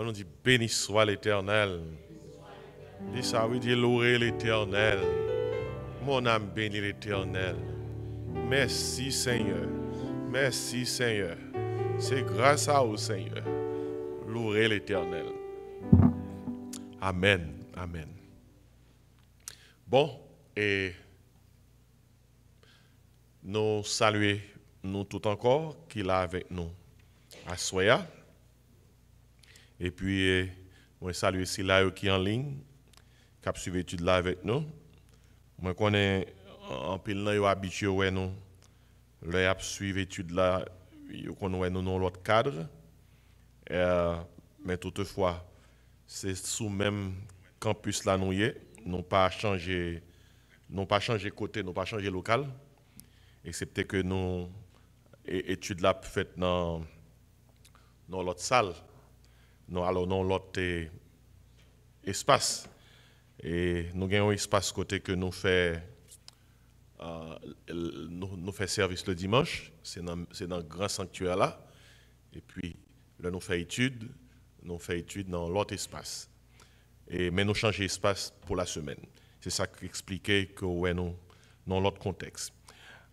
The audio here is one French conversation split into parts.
On nous dit, béni soit l'éternel. Dis ça, oui, dis louer l'éternel. Mon âme bénit l'éternel. Merci Seigneur. Merci Seigneur. C'est grâce à vous Seigneur. Louer l'éternel. Amen. Amen. Bon, et nous saluer nous tout encore qu'il a avec nous à Soya. Et puis, je eh, salue aussi là qui est en ligne, qui a suivi l'étude là avec nous. Je connais en pile là, habitué ouais nous. Là, a suivi l'étude là, ils nous dans l'autre cadre. Euh, mais toutefois, c'est sous même campus là nous y n'ont pas changé, n'ont pas changé côté, n'ont pas changé local, excepté que nous études là faites dans dans l'autre salle nous allons dans l'autre espace. Et nous avons un espace côté que nous faisons nous, service le dimanche, c'est dans, e le grand sanctuaire là. Et puis, là, nous faisons études nous fait étude dans l'autre e, espace. Et, mais nous changeons espace pour la semaine. C'est ça qui explique que ouais, nous, dans l'autre contexte.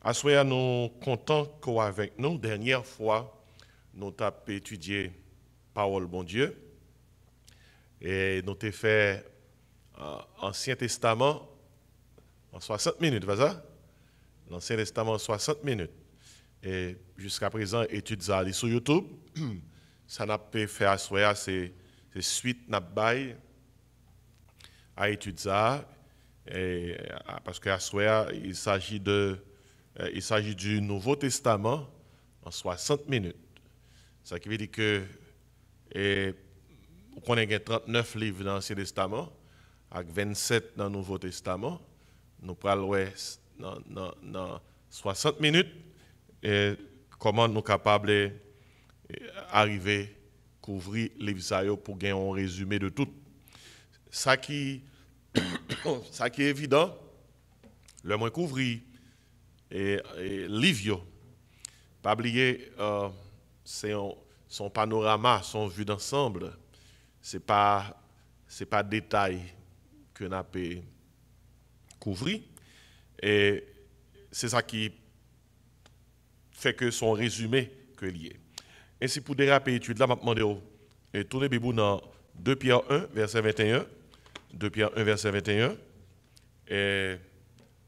À nous contents avec nous, dernière fois, nous avons étudié parole, bon Dieu. Et nous avons fait euh, l'Ancien Testament en 60 minutes, voilà. L'Ancien Testament en 60 minutes. Et jusqu'à présent, études ça sur YouTube. ça n'a pas fait à soi, c'est suite n'a pas à études à, euh, parce qu'à soi, il s'agit de euh, il s'agit du Nouveau Testament en 60 minutes. Ça qui veut dire que et on connaît 39 livres dans l'Ancien Testament, avec 27 dans le Nouveau Testament. Nous parlons dans, 60 minutes comment nous sommes capables d'arriver eh, à couvrir les livres pour gagner un résumé de tout. Ça qui, ça qui est évident, le moins couvrir et, et livre. Pas euh, c'est un son panorama, son vue d'ensemble. Ce n'est pas, pas détail que n'a pas couvrir. Et c'est ça qui fait que son résumé que lié. Ainsi, pour déraper l'étude, là, je demande de tourner Bibou dans 2 Pierre 1, verset 21. 2 Pierre 1, verset 21. Et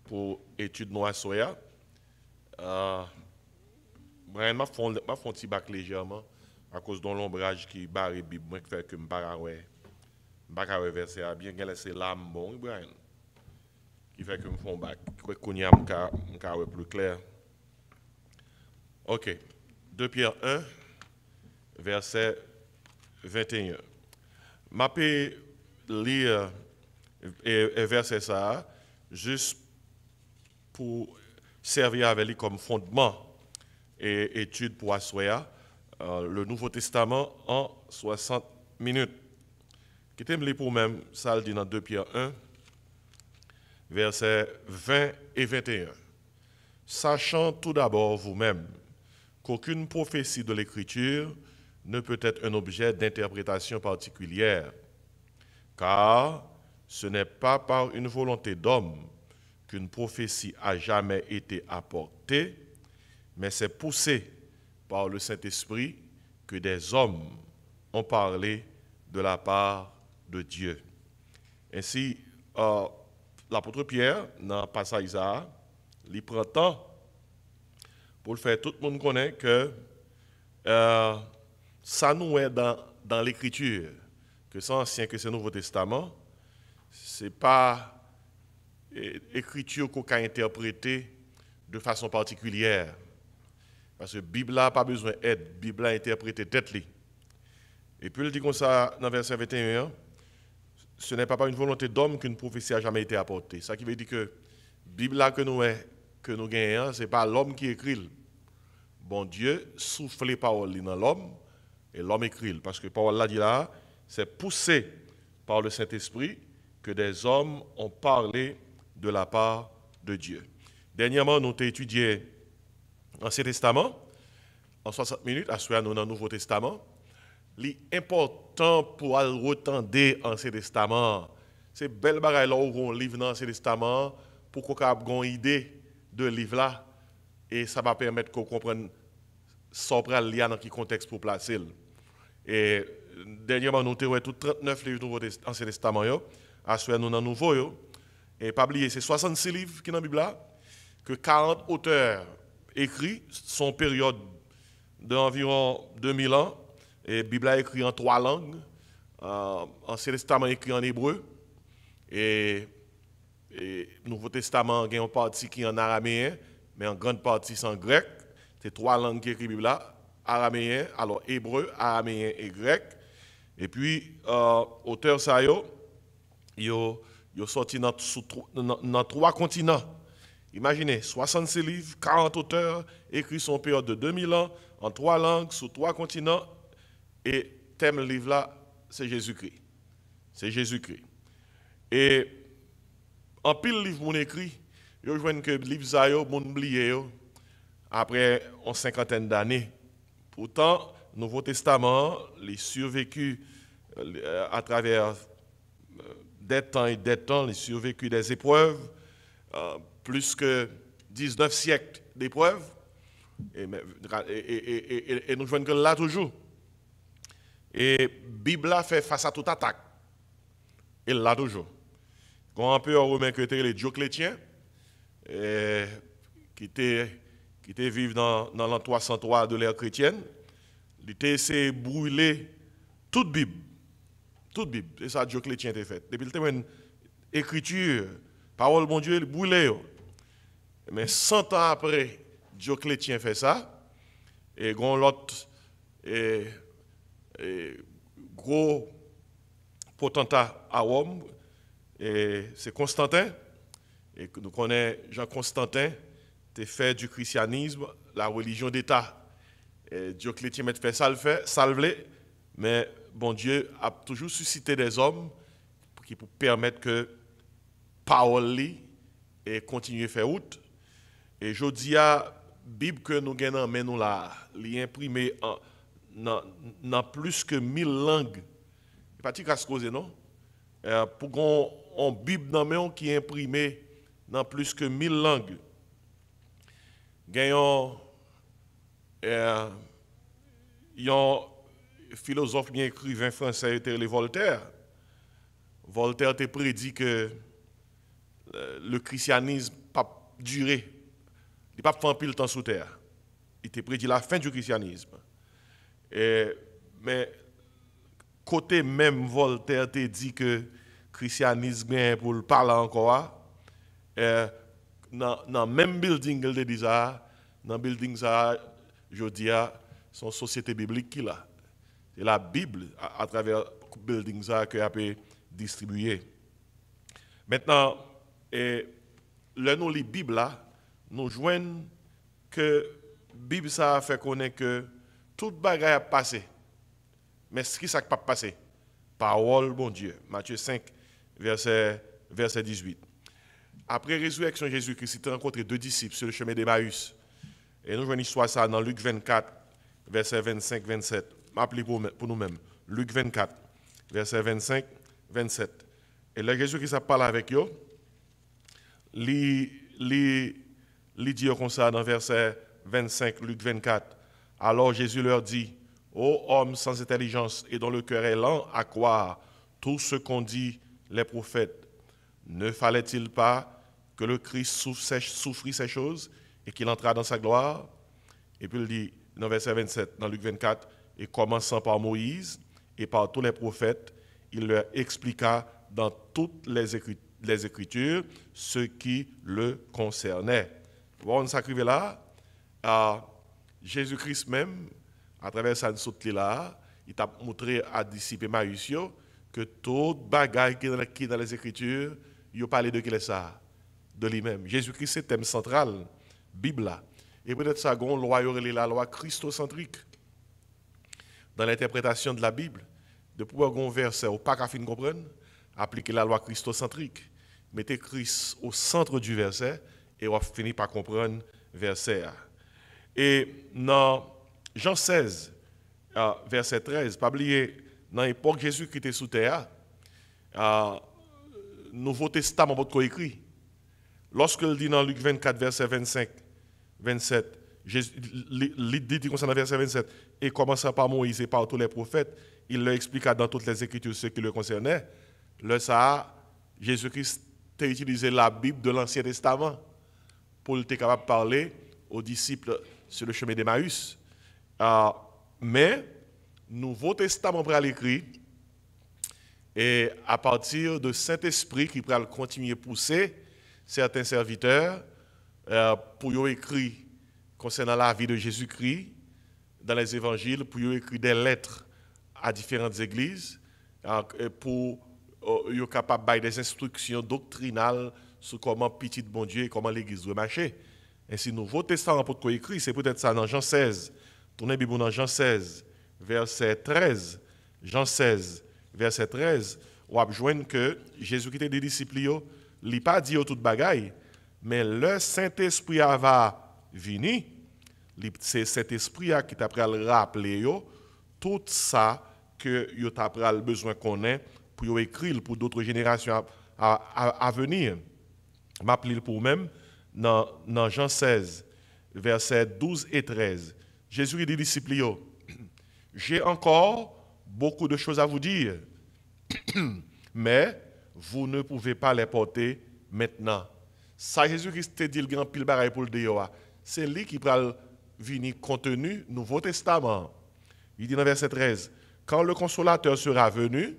pour l'étude noire soya, je vais faire un petit bac légèrement à cause de l'ombrage qui barre la Bible, moi qui fait que je ne pas verset à bien laisser l'âme bon, Ibrahim. Qui fait que je font bac, qui fait que plus clair. Ok. 2 Pierre 1, verset 21. Je vais lire verset ça juste pour servir avec lui comme fondement et étude pour asoya. Euh, le Nouveau Testament en 60 minutes. Quittez les pour même, ça le dit dans 2 Pierre 1, versets 20 et 21. Sachant tout d'abord vous-même qu'aucune prophétie de l'Écriture ne peut être un objet d'interprétation particulière, car ce n'est pas par une volonté d'homme qu'une prophétie a jamais été apportée, mais c'est poussé par le Saint-Esprit que des hommes ont parlé de la part de Dieu. Ainsi, euh, l'apôtre Pierre, dans le passage il prend temps pour le faire tout le monde connaît que euh, ça nous est dans, l'Écriture, que c'est ancien, que c'est Nouveau Testament, c'est pas écriture qu'on a interprétée de façon particulière. Parce que Bible n'a pas besoin d'aide, Bible a interprété tête li. Et puis il dit comme ça dans verset 21, ce n'est pas par une volonté d'homme qu'une prophétie a jamais été apportée. Ça qui veut dire que Bible que nous est, que nous c'est pas l'homme qui écrit. Bon Dieu souffle parole dans l'homme et l'homme écrit parce que parole là dit là, c'est poussé par le Saint-Esprit que des hommes ont parlé de la part de Dieu. Dernièrement, nous avons étudié Ancien Testament, en 60 minutes, à nous dans le Nouveau Testament. important pour retendre l'Ancien Testament, c'est belle bagaille là où on livre dans l'Ancien Testament pour qu'on ait une idée de livre là et ça va permettre qu'on comprenne sans est dans quel contexte pour placer. Et dernièrement, nous avons tout 39 livres du Nouveau Testament, à nous dans le Nouveau. Et pas oublier, c'est 66 livres qui sont dans la Bible, que 40 auteurs écrit, son période d'environ 2000 ans. Et Bible écrit en trois langues. en Ancien Testament écrit en hébreu. Et, et Nouveau Testament, il y a partie qui en araméen, mais en grande partie en grec. C'est trois langues qui écrit Bible Araméen, alors hébreu, araméen et grec. Et puis, euh, auteur sayo il sorti dans trois continents. Imaginez, 66 livres, 40 auteurs, écrits sur une période de 2000 ans, en trois langues, sur trois continents, et thème livre-là, c'est Jésus-Christ. C'est Jésus-Christ. Et en pile livre mon écrit, je vois que livre Zayo, mon oublié après une cinquantaine d'années. Pourtant, le Nouveau Testament les survécu euh, à travers euh, des temps et des temps, les survécu des épreuves euh, plus que 19 siècles d'épreuves, et, nous jouons que là toujours. Et la Bible a fait face à toute attaque. Et là toujours. Quand un peu romain que les dioclétiens, qui étaient qui dans, dans l'an 303 de l'ère chrétienne, il était essayé de brûler toute Bible. Toute Bible. C'est ça Dioclétien était fait. Depuis le temps, écriture, parole bon Dieu, il brûlé. Mais 100 ans après, Dioclétien fait ça, et grand l'autre gros potentat à Rome, c'est Constantin, et nous connaissons Jean Constantin, qui fait du christianisme la religion d'État. Dioclétien met fait ça, le fait, ça mais bon Dieu a toujours suscité des hommes qui pour permettre que paul continue à faire route et je dis à Bible que nous avons mais nous dans plus que 1000 langues. C'est pas qu'à se causer, non? E, pour qu'on Bible dans qui est imprimée dans plus que 1000 langues. y a un philosophe e, bien écrivain français, était le Voltaire. Voltaire te prédit que euh, le christianisme pas duré il pape pas fait pile temps sous terre. Il était prédit la fin du christianisme. mais côté même Voltaire te dit que le christianisme est pour le parler encore. Hein. Dans le même building, il dit ça. Dans le building, ça, je dis, hein, son société biblique qui là. C'est la Bible à, travers le building ça que a pu distribuer. Maintenant, le nom de la Bible là, nous joignent que la Bible a fait connaître que toute bagarre a passé. Mais ce qui s'est pas passé Parole bon Dieu. Matthieu 5 verset 18. Après résurrection Jésus-Christ, il a rencontré deux disciples sur le chemin d'Emmaüs. Et nous joignons l'histoire ça dans Luc 24 verset 25 27. M'appelez pour, pour nous-mêmes. Luc 24 verset 25 27. Et là Jésus-Christ parlé avec eux. Les L'idée dit comme ça dans verset 25, Luc 24. Alors Jésus leur dit, Ô homme sans intelligence et dont le cœur est lent à croire tout ce qu'ont dit les prophètes, ne fallait-il pas que le Christ souffrit ces choses et qu'il entra dans sa gloire Et puis il dit dans verset 27, dans Luc 24, et commençant par Moïse et par tous les prophètes, il leur expliqua dans toutes les Écritures ce qui le concernait on s'arrive là, Jésus-Christ même, à travers sa saute là, il t'a montré à disciple Maïsio que toute bagaille qui est dans les Écritures, il a parlé de qui est ça, de lui-même. Jésus-Christ, c'est le thème central, Bible là. Et peut-être ça, la loi, la loi christocentrique dans l'interprétation de la Bible, de pouvoir un verset au pas qu'à fin comprendre, appliquer la loi christocentrique, mettez Christ au centre du verset, et on finit par comprendre verset Et dans Jean 16, euh, verset 13, pas oublier, dans l'époque Jésus qui était sous terre, euh, Nouveau Testament, votre écrit. Lorsque il dit dans Luc 24, verset 25, 27, il dit verset 27, et commençant par Moïse et par tous les prophètes, il leur expliqua dans toutes les Écritures ce qui le concernait. Le ça, Jésus-Christ a utilisé la Bible de l'Ancien Testament Paul était capable de parler aux disciples sur le chemin d'Emmaüs. Mais, euh, mais, Nouveau Testament pourrait l'écrit et à partir de Saint-Esprit qui le continuer pousser certains serviteurs euh, pour y écrire concernant la vie de Jésus-Christ dans les évangiles, pour y écrire des lettres à différentes églises, euh, pour euh, y capable des instructions doctrinales sur comment petit bon Dieu et comment l'Église doit marcher. Ainsi, Nouveau Testament, pour quoi écrit, c'est peut-être ça dans Jean 16. Tournez Bible dans Jean 16, verset 13. Jean 16, verset 13, on a que Jésus qui était des disciples, il n'a pas dit tout bagaille, mais le Saint-Esprit va venir, c'est cet esprit qui t'a le rappeler tout ça que yo t'a besoin qu'on ait pour écrire pour d'autres générations à venir m'appelle pour même, dans, Jean 16, versets 12 et 13. Jésus dit disciples, j'ai encore beaucoup de choses à vous dire, mais vous ne pouvez pas les porter maintenant. Ça, Jésus-Christ dit le grand pile pour le ah. C'est lui qui prend venir contenu Nouveau Testament. Il dit dans verset 13, quand le consolateur sera venu,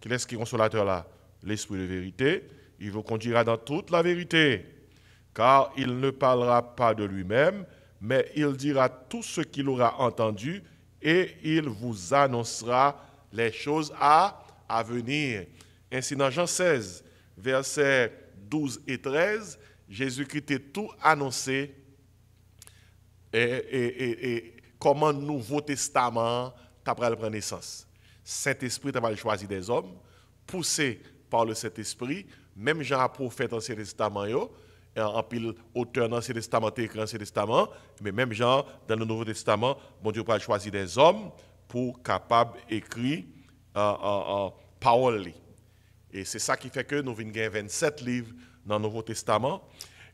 qui est ce qui est consolateur là L'esprit de vérité il vous conduira dans toute la vérité, car il ne parlera pas de lui-même, mais il dira tout ce qu'il aura entendu et il vous annoncera les choses à, à venir. Ainsi, dans Jean 16, versets 12 et 13, Jésus-Christ est tout annoncé et, et, et, comment Nouveau Testament t'apprend la naissance. Saint-Esprit t'a choisi des hommes, poussé par le Saint-Esprit même Jean prophète dans ces testament en pile auteur dans Testament, écrit Testament, mais même Jean, dans le Nouveau Testament, bon Dieu a choisi des hommes pour capable écrit en euh, euh, euh, parole. Et c'est ça qui fait que nous avons 27 livres dans le Nouveau Testament.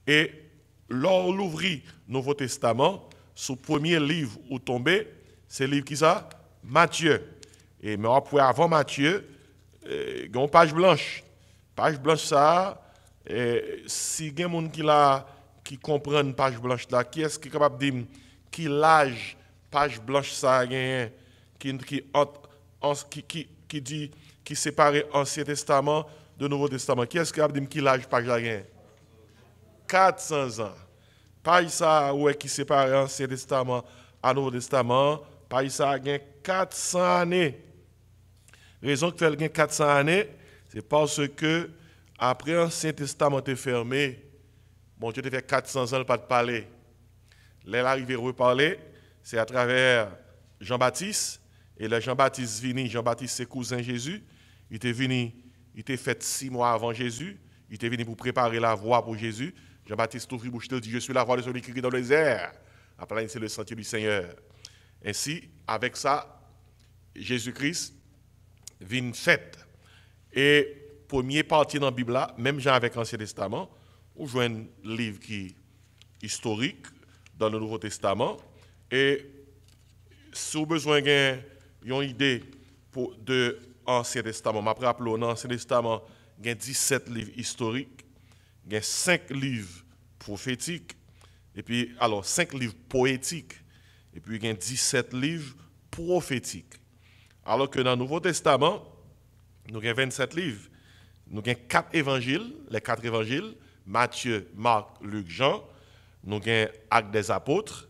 Et lors le Nouveau Testament, sous premier livre où tombé, c'est le livre qui ça Matthieu. Et mais avant Matthieu, il y a une page blanche Page blanche ça, si il y a des gens qui, la, qui page blanche là, qui est-ce qui est capable de dire qui l'âge page blanche ça qui, dit qui sépare l'Ancien Testament de Nouveau Testament. Qui est-ce qui dire dit qui l'âge page la gagne 400 ans. Page ça ouais, qui sépare l'Ancien Testament à Nouveau Testament, page ça a gagné 400 années. Raison que fait 400 années, c'est parce que, après un Saint-Testament fermé, mon Dieu te fait 400 ans pas de parler. L'air arrivé reparler, c'est à travers Jean-Baptiste. Et là, Jean-Baptiste vini, Jean-Baptiste, c'est cousin Jésus. Il était venu, il était fait six mois avant Jésus. Il était venu pour préparer la voie pour Jésus. Jean-Baptiste ouvrit bouche, dit Je suis la voie de celui qui crie dans les airs, Après, c'est le sentier du Seigneur. Ainsi, avec ça, Jésus-Christ vient fête et premier partie dans la Bible, même Jean avec l'Ancien Testament, on avez un livre qui historique dans le Nouveau Testament. Et si vous avez besoin d'une idée pour, de l'Ancien Testament, après rappelle dans l'Ancien Testament, il y a 17 livres historiques, il y 5 livres prophétiques, et puis, alors, 5 livres poétiques, et puis il y a 17 livres prophétiques. Alors que dans le Nouveau Testament, nous avons 27 livres. Nous avons 4 évangiles, les 4 évangiles, Matthieu, Marc, Luc, Jean. Nous avons Actes des apôtres.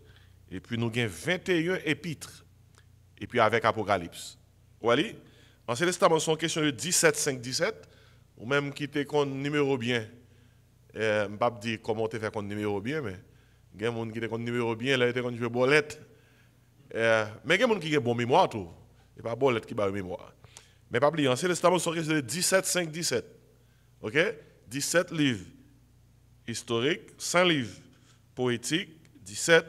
Et puis nous avons 21 épîtres. Et puis avec Apocalypse. Vous voyez En ce Testament, c'est une question de 17, 5, 17. Ou même qui te compte numéro bien. Euh, je ne vais pas dire comment tu fais compte numéro bien, mais il y a des gens qui te compte numéro bien, là, ils te compte bolette. Euh, mais il y a des gens qui ont bonne mémoire, tout. Et pas bolette qui a bonne mémoire. Mais pas oublier, c'est l'Estamon historique, de 17, 5, 17. OK 17 livres historiques, 100 livres poétiques, 17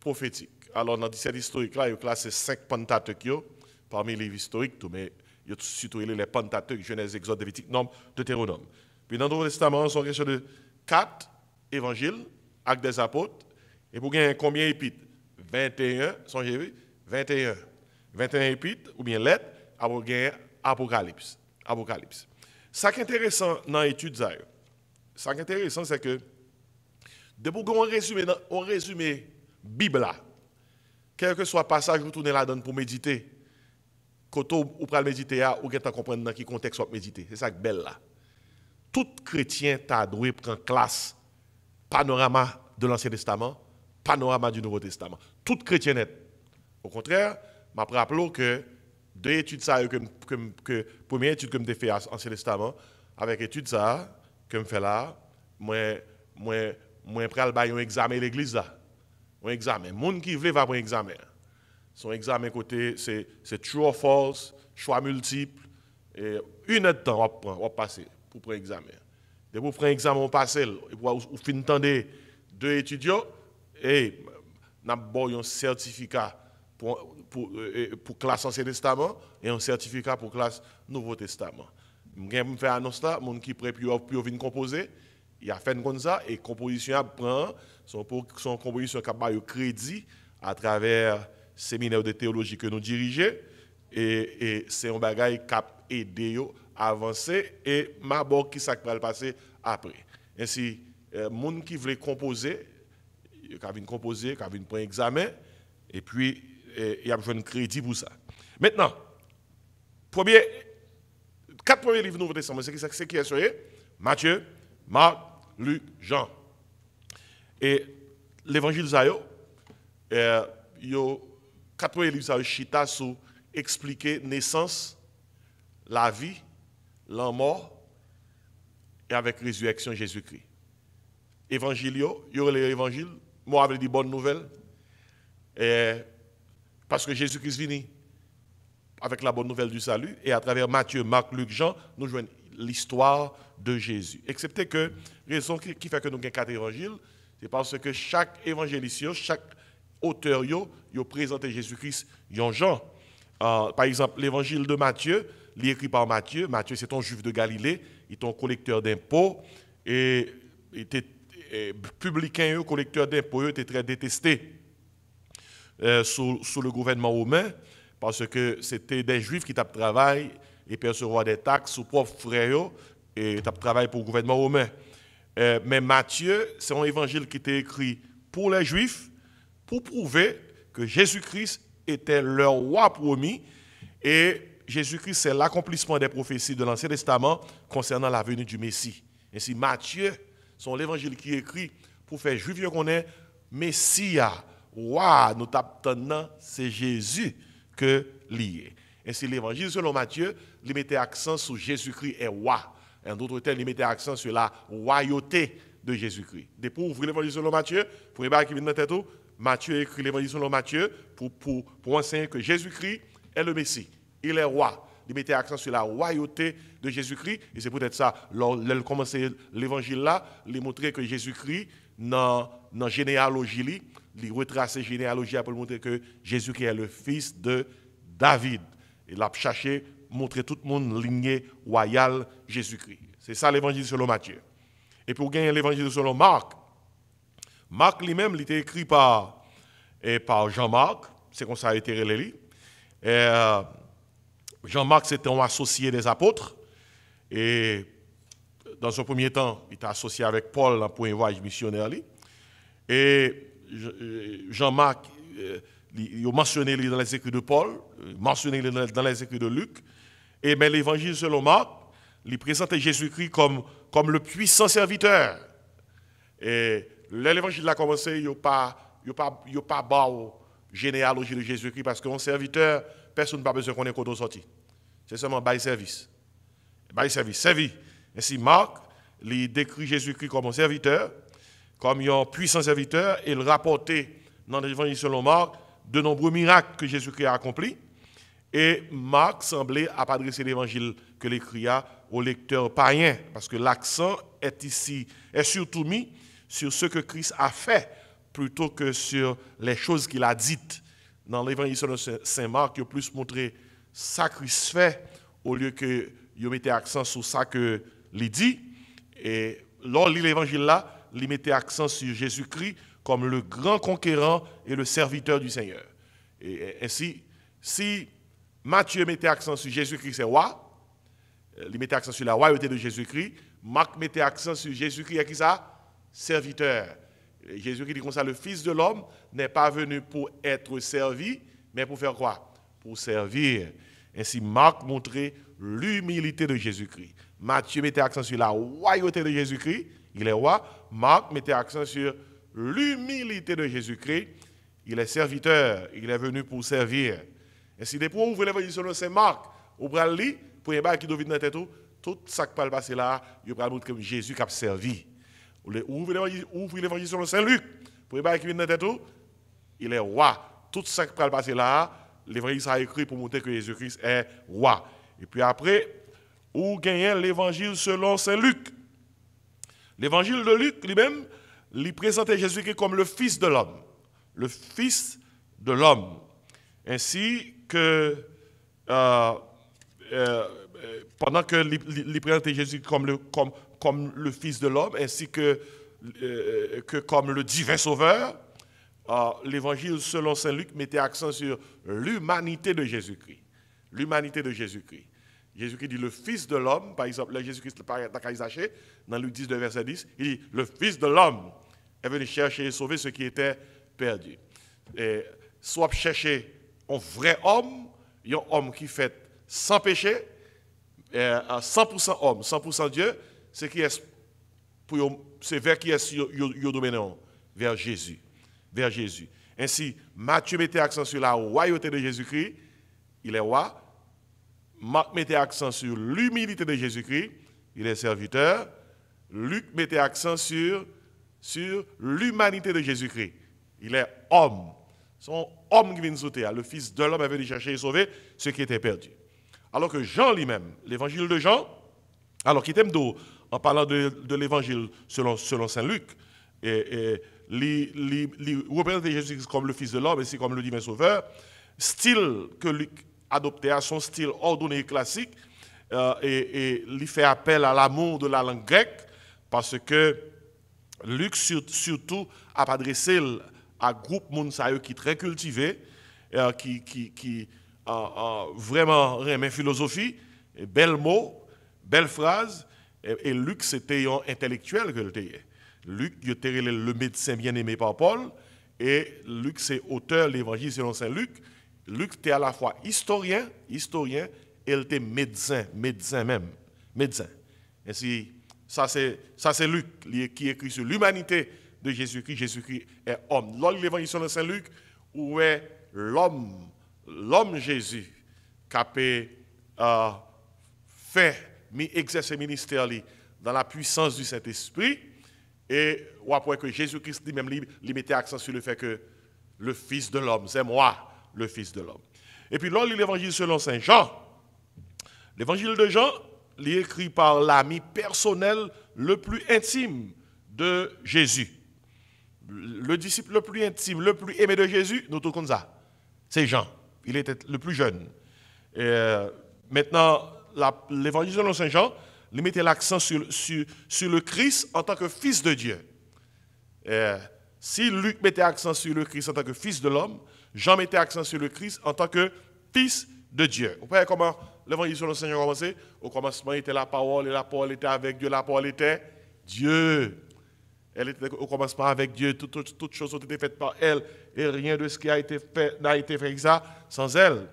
prophétiques. Alors, dans 17 historiques, là, il y a classé 5 pentateuques parmi les livres historiques, mais il y a surtout les pentateuques, Genèse, Exode, Lévitique, Nombres, Deutéronome. Puis dans le Nouveau Testament, on question de 4 évangiles, actes des apôtres, et pour gagner combien d'épites? 21, songez 21. 21 Épites, ou bien lettres, à vous gagner Apocalypse. Apocalypse. Ça qui est intéressant dans l'étude, ça, qui est intéressant, c'est que, de qu'on résumé, la résumé Bible quel que soit le passage, vous tourner là donne pour méditer. Quand ou pour méditer, comprendre dans quel contexte vous méditer. C'est ça qui est belle là. Tout chrétien t'a doué prendre classe panorama de l'Ancien Testament, panorama du Nouveau Testament. Tout chrétien est. Au contraire, je rappelle que deux études ça que, que, première étude que me fait en Ancien Testament avec étude ça que me fait là moi moi moi bail un examen l'église là un examen monde qui veut va prendre un examen son examen côté c'est true or false choix multiple et une heure de temps on va passer pour prendre examen Vous pour prendre examen on passe et pour ou fin tendre deux étudiants et euh, n'a bon un certificat pour pour, pour classe Ancien Testament et un certificat pour classe Nouveau Testament. Je me faire annonce là, gens qui sont pour venir composer, il a fait comme ça et composition à prend son, son composition capable de crédit à travers le séminaire de théologie que nous dirigeons et, c'est un bagage qui a aidé à avancer et ma qui ça va passer après. Ainsi, les euh, qui voulait composer, qui viennent composer, qui viennent prendre examen et puis il y a besoin de crédit pour ça. Maintenant, premier, quatre premiers livres du Nouveau Testament, c'est qui, qui est eux Matthieu, Marc, Luc, Jean. Et l'évangile Zayo, euh, a quatre premiers livres Zayo, Chita, sous expliquer naissance, la vie, la mort, et avec résurrection Jésus-Christ. Évangilio, il y aurait l'évangile, moi, je dit bonne nouvelle. Et parce que Jésus-Christ vient avec la bonne nouvelle du salut, et à travers Matthieu, Marc, Luc, Jean, nous joignons l'histoire de Jésus. Excepté que, raison qui fait que nous avons quatre évangiles, c'est parce que chaque évangéliste, chaque auteur, il a présenté Jésus-Christ a Jean. Euh, par exemple, l'évangile de Matthieu, il écrit par Matthieu. Matthieu, c'est un juif de Galilée, il est un collecteur d'impôts, et il était publicain, collecteur d'impôts, il était très détesté. Euh, sous, le gouvernement romain, parce que c'était des Juifs qui tapent travail et percevoir des taxes sous propre frère et tapent travail pour le gouvernement romain. Euh, mais Matthieu, c'est un évangile qui était écrit pour les Juifs, pour prouver que Jésus-Christ était leur roi promis et Jésus-Christ, c'est l'accomplissement des prophéties de l'Ancien Testament concernant la venue du Messie. Ainsi, Matthieu, son l'évangile qui est écrit pour faire juif qu'on est Messia, roi nous t'attendons, c'est Jésus que lié. si l'évangile selon Matthieu, il mettait accent sur Jésus-Christ et roi. En d'autres termes, il mettait accent sur la royauté de Jésus-Christ. Et pour ouvrir l'évangile selon Matthieu, pour les qui viennent tête, Matthieu écrit l'évangile selon Matthieu pour, pour, enseigner que Jésus-Christ est le Messie, il est roi. Il mettait accent sur la royauté de Jésus-Christ. Et c'est peut-être ça, lors commencer l'évangile là, il montrait que Jésus-Christ, dans la généalogie, il retrace généalogie pour montrer que Jésus-Christ est le fils de David. Il a cherché à montrer tout le monde lignée royal Jésus-Christ. C'est ça l'évangile selon Matthieu. Et pour gagner l'évangile selon Marc, Marc lui-même, il était écrit par, eh, par Jean-Marc, c'est comme ça a été relayé. Euh, Jean-Marc, c'était un associé des apôtres. Et dans son premier temps, il était associé avec Paul pour un voyage missionnaire. Et euh, Jean-Marc, euh, il a mentionné dans les écrits de Paul, euh, mentionné dans les écrits de Luc, et mais l'évangile selon Marc, il présente Jésus-Christ comme, le puissant serviteur. Et l'évangile a commencé, il n'y a pas, il pas, pas généalogie de Jésus-Christ, parce qu'un serviteur, personne n'a besoin qu'on ait côté sorti. C'est seulement bail service. Bail service, servi. Ainsi, Marc, il décrit Jésus-Christ comme un serviteur, comme un puissant serviteur, il rapportait dans l'évangile selon Marc de nombreux miracles que Jésus-Christ a accomplis. Et Marc semblait adresser l'évangile que l'écria au lecteur païen, parce que l'accent est ici, est surtout mis sur ce que Christ a fait plutôt que sur les choses qu'il a dites. Dans l'évangile selon Saint Marc, il a plus montré ça Christ fait au lieu que il mettait accent sur ça que Lydie dit. Et lorsqu'on lit l'évangile là, il mettait accent sur Jésus-Christ comme le grand conquérant et le serviteur du Seigneur. Et ainsi, si Matthieu mettait accent sur Jésus-Christ, c'est roi, euh, il mettait accent sur la royauté de Jésus-Christ, Marc mettait accent sur Jésus-Christ et qui ça Serviteur. Jésus-Christ dit comme ça, le Fils de l'homme n'est pas venu pour être servi, mais pour faire quoi Pour servir. Ainsi, Marc montrait l'humilité de Jésus-Christ. Matthieu mettait accent sur la royauté de Jésus-Christ il est roi. Marc mettait accent sur l'humilité de Jésus-Christ. Il est serviteur, il est venu pour servir. Et si des pour ouvrir l'évangile selon Saint-Marc, au bras lire, pour les qui devine dans tête, tout ça qui passer là, il va montrer que Jésus qui a servi. Ouvre l'évangile selon Saint-Luc, pour les qui devine dans tête, il est roi. Tout ça qui passer là, l'évangile sera écrit pour montrer que Jésus-Christ est roi. Et puis après, où gagne l'évangile selon Saint-Luc. L'évangile de Luc lui-même, lui présentait Jésus-Christ comme le Fils de l'homme. Le Fils de l'homme. Ainsi que euh, euh, pendant que lui présentait Jésus comme le, comme, comme le Fils de l'homme, ainsi que, euh, que comme le divin sauveur, l'évangile selon Saint Luc mettait accent sur l'humanité de Jésus-Christ. L'humanité de Jésus-Christ. Jésus-Christ dit le Fils de l'homme, par exemple, Jésus-Christ paraît dans Luc 10, verset 10, il dit le Fils de l'homme est venu chercher et sauver ce qui était perdu. Et soit chercher un vrai homme, un homme qui fait sans péché, à 100% homme, 100% Dieu, c'est qui est pour c'est vers qui est non vers Jésus, vers Jésus. Ainsi, Matthieu mettait accent sur la royauté de Jésus-Christ, il est roi, Marc mettait accent sur l'humilité de Jésus-Christ, il est serviteur. Luc mettait accent sur, l'humanité de Jésus-Christ, il est homme. Son homme qui vient ah, le Fils de l'homme avait venu chercher et sauver ce qui était perdu. Alors que Jean lui-même, l'évangile de Jean, alors qu'il d'eau en parlant de, l'évangile selon, selon Saint Luc, et, il représente Jésus comme le Fils de l'homme, et comme le divin sauveur, style que Luc adopté à son style ordonné et classique euh, et, il fait appel à l'amour de la langue grecque parce que Luc surtout a adressé à groupe Mounsaïo qui est très cultivé, euh, qui, qui, qui euh, vraiment une philosophie, et mots, mot, belle phrase, et, et Luc c'était un intellectuel que le Luc, il était le médecin bien-aimé par Paul, et Luc c'est auteur l'évangile selon Saint Luc, Luc était à la fois historien, historien, et il était médecin, médecin même, médecin. Ainsi, ça c'est Luc qui écrit sur l'humanité de Jésus-Christ. Jésus-Christ est homme. Lors l'évangile de Saint-Luc, où est l'homme, l'homme Jésus, qui euh, a fait, mis exercer ministère dans la puissance du Saint-Esprit. Et on après que Jésus-Christ lui-même lui, mettait accent sur le fait que le Fils de l'homme, c'est moi le Fils de l'homme. Et puis là, l'évangile selon Saint Jean. L'évangile de Jean, il est écrit par l'ami personnel le plus intime de Jésus. Le disciple le plus intime, le plus aimé de Jésus, nous tout comme ça. C'est Jean. Il était le plus jeune. Euh, maintenant, l'évangile selon Saint Jean, il mettait l'accent sur, sur, le Christ en tant que fils de Dieu. Et si Luc mettait accent sur le Christ en tant que fils de l'homme, Jean mettait accent sur le Christ en tant que fils de Dieu. Vous voyez comment l'évangile sur le Seigneur a commencé Au commencement était la parole, et la parole était avec Dieu, la parole était Dieu. Elle était au commencement avec Dieu, toutes, choses ont été faites par elle, et rien de ce qui a été fait n'a été fait ça, sans elle.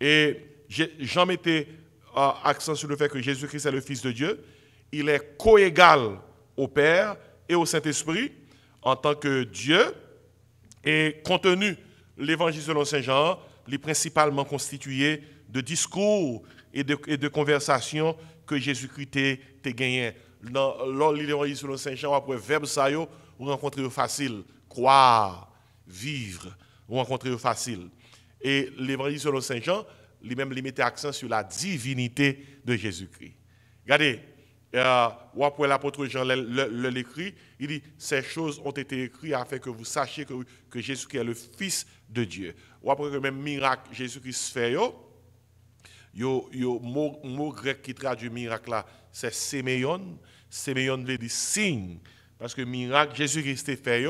Et Jean mettait euh, accent sur le fait que Jésus-Christ est le Fils de Dieu. Il est coégal au Père et au Saint-Esprit en tant que Dieu et contenu l'évangile selon Saint Jean, il est principalement constitué de discours et de, et conversations que Jésus-Christ a gagné. Dans l'évangile selon Saint Jean, après verbe ça, vous rencontrez facile, croire, vivre, vous rencontrez facile. Et l'évangile selon Saint Jean, lui-même, il mettait accent sur la divinité de Jésus-Christ. Regardez, et euh, après l'apôtre Jean l'écrit, il dit, ces choses ont été écrites afin que vous sachiez que, Jésus-Christ est le Fils de Dieu. Ou après que même miracle Jésus-Christ fait, le mot, mot, grec qui traduit miracle c'est séméon. Séméon veut dire signe. Parce que miracle Jésus-Christ fait,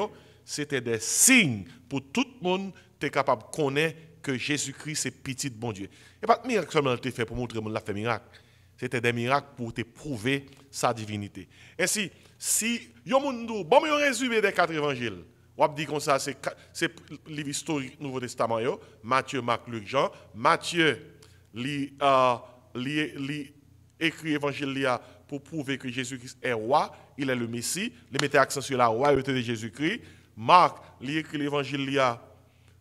c'était des signes pour tout le monde qui est capable de connaître que Jésus-Christ est petit bon Dieu. Et pas de miracle seulement fait pour montrer que monde a fait miracle. C'était des miracles pour te prouver sa divinité. Ainsi, si Yomundu, bon, un résumé des quatre évangiles. On dit comme ça, c'est l'histoire livre historique Nouveau Testament. Matthieu, Marc, Luc, Jean. Matthieu, euh, écrit l'évangile pour prouver que Jésus-Christ est roi, il est le Messie. Il mettait accent sur la royauté de Jésus-Christ. Marc, écrit l'évangile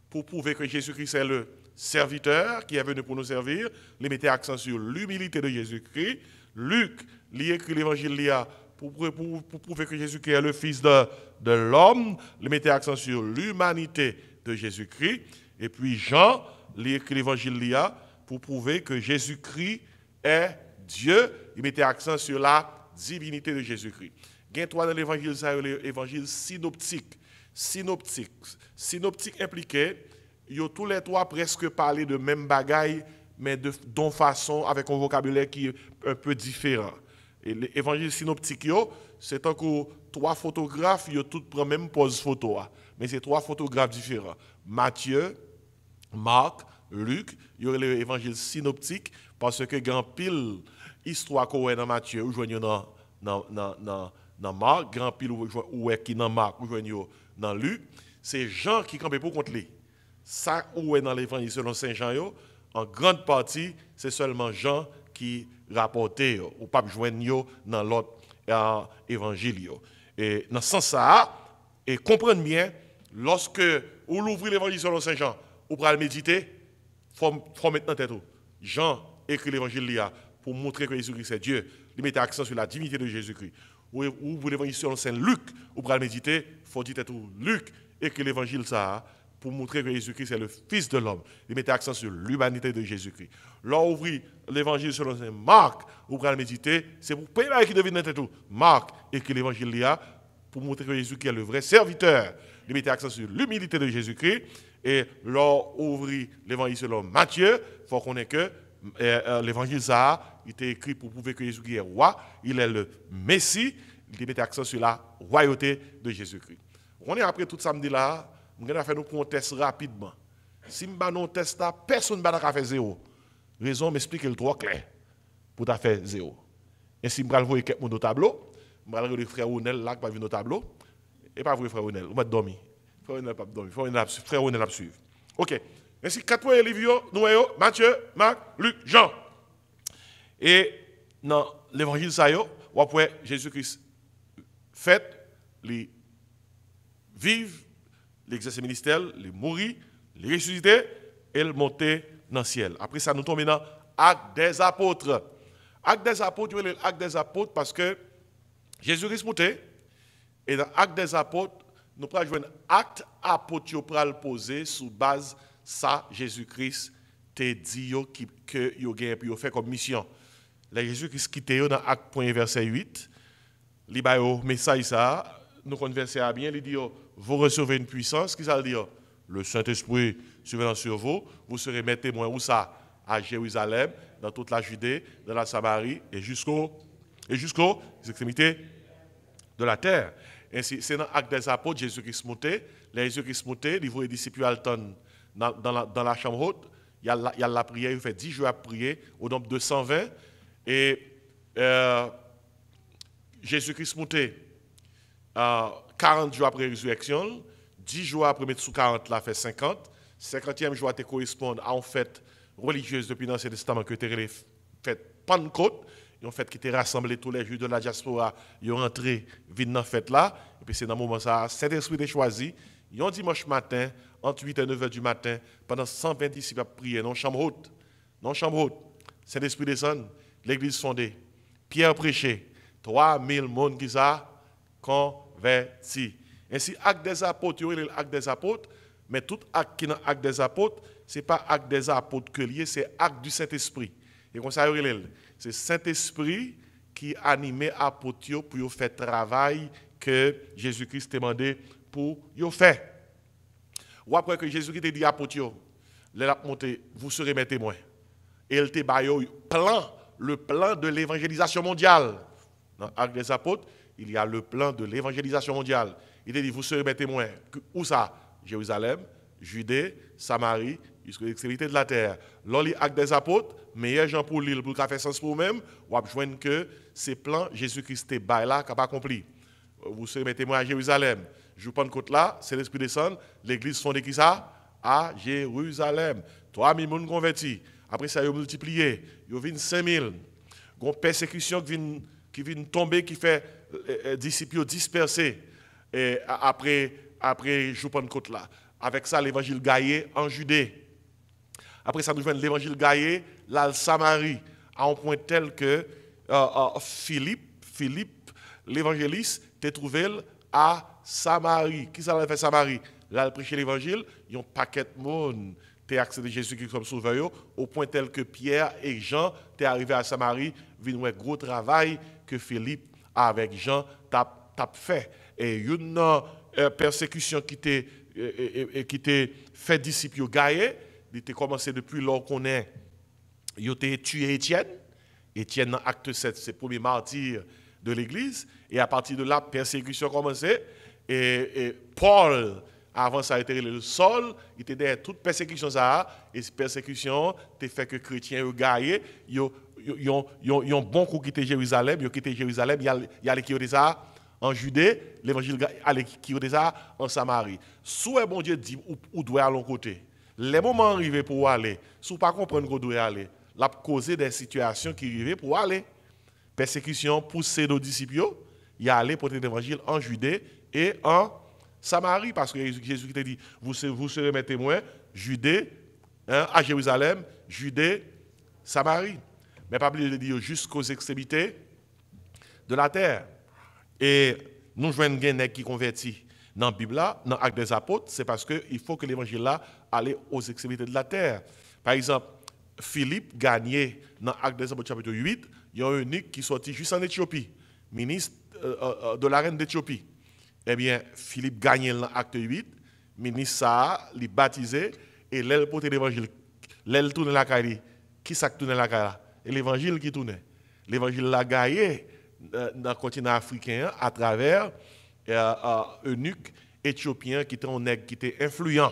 pour prouver que Jésus-Christ est le serviteur qui est venu pour nous servir. Il mettait accent sur l'humilité de Jésus-Christ. Luc, il écrit l'évangile pour, pour, prouver que Jésus-Christ est le Fils de, l'homme. Il mettait accent sur l'humanité de Jésus-Christ. Et puis Jean, il écrit l'évangile pour prouver que Jésus-Christ est Dieu. Il mettait accent sur la divinité de Jésus-Christ. Gain dans l'évangile, ça l'évangile synoptique. Synoptique. Synoptique impliquait ils ont tous les trois presque parlé de même bagaille, mais de d'une façon, avec un vocabulaire qui est un peu différent. Et l'évangile synoptique, c'est que trois photographes, ils ont tous pris même pose photo. Hein. Mais c'est trois photographes différents. Matthieu, Marc, Luc, il y l'évangile synoptique, parce que grand pile histoire qu'on a dans Matthieu, ou dans, dans, Marc, grand pile ou qui dans Marc, ou dans Luc, c'est Jean qui campait pour contre lui ça où est dans l'évangile selon Saint Jean, en grande partie, c'est seulement Jean qui rapportait au pape Joël dans l'autre euh, évangile. Et dans ce sens-là, et comprendre bien, lorsque vous ouvrez l'évangile selon Saint Jean, vous pouvez méditer, il faut, faut maintenant tête. Jean écrit l'évangile pour montrer que Jésus-Christ est Dieu. Il mettait l'accent sur la divinité de Jésus-Christ. Ou, vous l'évangile selon Saint Luc, vous pouvez le méditer, il faut dire tête. Luc écrit l'évangile ça pour montrer que Jésus-Christ est le Fils de l'homme. Il mettait accent sur l'humanité de Jésus-Christ. ouvrit l'évangile selon Marc, vous prenez méditer, c'est pour payer qui devine notre tout. Marc écrit l'évangile pour montrer que Jésus-Christ est le vrai serviteur. Il mettait accent sur l'humilité de Jésus-Christ. Et ouvrit l'évangile selon Matthieu, faut qu'on ait que euh, euh, l'évangile ça il était écrit pour prouver que Jésus-Christ est roi, il est le Messie. Il mettait accent sur la royauté de Jésus-Christ. On est après tout samedi là, je vais faire un test rapidement. Si je ne un test, personne ne va faire zéro. Raison m'explique le droit clair pour faire zéro. Et si je vais voir quelqu'un au tableau, je vais voir le frère Ounel là qui va venir au tableau. Et pas voir le frère Ounel. on va dormir. Frère Ounel, pas dormir, frère Ounel. va suivre. OK. Ainsi, quatre points, nous Noé, Matthieu, Marc, Luc, Jean. Et dans l'évangile, ça y est, Jésus-Christ fait, les vivre, l'exercice ministère, les mourir, les ressusciter et le monter dans le ciel. Après ça, nous tombons dans l'acte des apôtres. Acte des apôtres, avez l'acte des apôtres parce que Jésus-Christ monté et dans l'acte des apôtres, nous prenons un acte apôtre posé sous base ça Jésus-Christ t'a dit que yo gagne fait comme mission. Jésus-Christ quitte dans acte 1 verset 8, li ba message ça nous à bien, il dit, oh, vous recevez une puissance, qui ça veut dire Le Saint-Esprit survenant sur vous, vous serez mes témoins, où ça À Jérusalem, dans toute la Judée, dans la Samarie et jusqu'aux extrémités de la terre. Ainsi, c'est dans l'acte des apôtres, Jésus-Christ monté, les Jésus-Christ monté, les disciples Alton dans, dans, la, chambre haute, il y a la, prière, il fait 10 jours à prier au nombre de 120, et euh, Jésus-Christ monté, 40 euh, jours après résurrection, 10 jours après mettre sous 40, là fait 50. 50e jour te correspond à une fête religieuse depuis l'Ancien Testament que était fête Pentecôte. Une fête qui était rassemblée tous les juifs de la diaspora. Ils ont rentré, dans la fête là. Et puis c'est dans le moment ça, Saint-Esprit est choisi. Ils ont dimanche matin, entre 8 et 9 heures du matin, pendant 120 disciples à prier, dans la chambre haute. Dans chambre haute. Saint-Esprit descend, l'église fondée. Pierre prêchait. 3000 monde qui ça, quand ainsi, acte des apôtres, des apôtres, mais tout acte qui est dans acte des apôtres, ce n'est pas acte des apôtres que lié, c'est acte du Saint-Esprit. Et comme ça, c'est Saint-Esprit qui animait apôtres pour faire le travail que Jésus-Christ demandé pour faire. Ou après que Jésus-Christ dit apôtres, les vous serez mes témoins. Et il te plan, le plan de l'évangélisation mondiale. Dans Acte des apôtres, il y a le plan de l'évangélisation mondiale. Il dit, vous serez mes témoins. Où ça Jérusalem, Judée, Samarie, jusqu'aux extrémités de la terre. L'on acte des apôtres, meilleur Jean pour l'île, pour fait sens pour même, ou besoin que ces plans Jésus-Christ est là, qui accompli. Euh, vous serez mes témoins à Jérusalem. Je vous côté là, c'est l'Esprit des descend, l'Église fondée qui ça À Jérusalem. 3000 000 personnes convertis. Après ça, ils ont multiplié. Ils ont 5 000. persécution qui vient qui vient tomber, qui fait les euh, euh, disciples dispersés après, après Joupon-Côte là. Avec ça, l'évangile gaillé en Judée. Après ça, nous venons l'évangile gaillé, là, Samarie, à un point tel que euh, Philippe, Philippe, l'évangéliste, t'est trouvé à Samarie. Qui ça l'a fait Samarie? Là, il prêché l'évangile, il y a un paquet de monde accès accédé Jésus-Christ comme sauveur, au point tel que Pierre et Jean, sont arrivés à Samarie, Viennent un gros travail que Philippe avec Jean a fait. Et une euh, persécution qui était euh, et, qui fait disciple Gaïe, il était commencé depuis lors qu'on est. tué Étienne. Étienne dans Acte 7, c'est le premier martyr de l'Église. Et à partir de là, persécution a commencé. Et, Paul, avant ça, était le sol. Il était derrière toute persécution. Ça, et cette persécution, a fait que les chrétiens, Gaïe, yon, ont beaucoup bon quitté Jérusalem, ils ont quitté Jérusalem, il y a qui en Judée, l'évangile qui est ça en Samarie. Soit bon Dieu dit ou, doit aller à côté. Les moments arrivés pour aller, si vous pas comprendre qu'on doit aller, la causer des situations qui arrivent pour aller. Persécution poussée nos disciples, il y a aller porter l'évangile en Judée et en Samarie, parce que Jésus qui dit, vous, vous serez mes témoins, Judée, hein, à Jérusalem, Judée, Samarie mais pas plus de dire jusqu'aux extrémités de la terre. Et nous joignons un qui convertit dans la Bible, dans l'acte des apôtres, c'est parce qu'il faut que l'évangile là aille aux extrémités de la terre. Par exemple, Philippe Gagné, dans l'acte des apôtres chapitre 8, il y a un unique qui sortit juste en Éthiopie, ministre euh, euh, euh, de la reine d'Éthiopie. Eh bien, Philippe Gagné, dans l'acte 8, ministre ça, il baptisé, et l'aile porté l'évangile, l'aile tourne la caille, qui s'est tourné la caille l'évangile qui tournait. L'évangile l'a gagné euh, dans le continent africain à travers euh, euh, eunuque éthiopien qui était qui était influent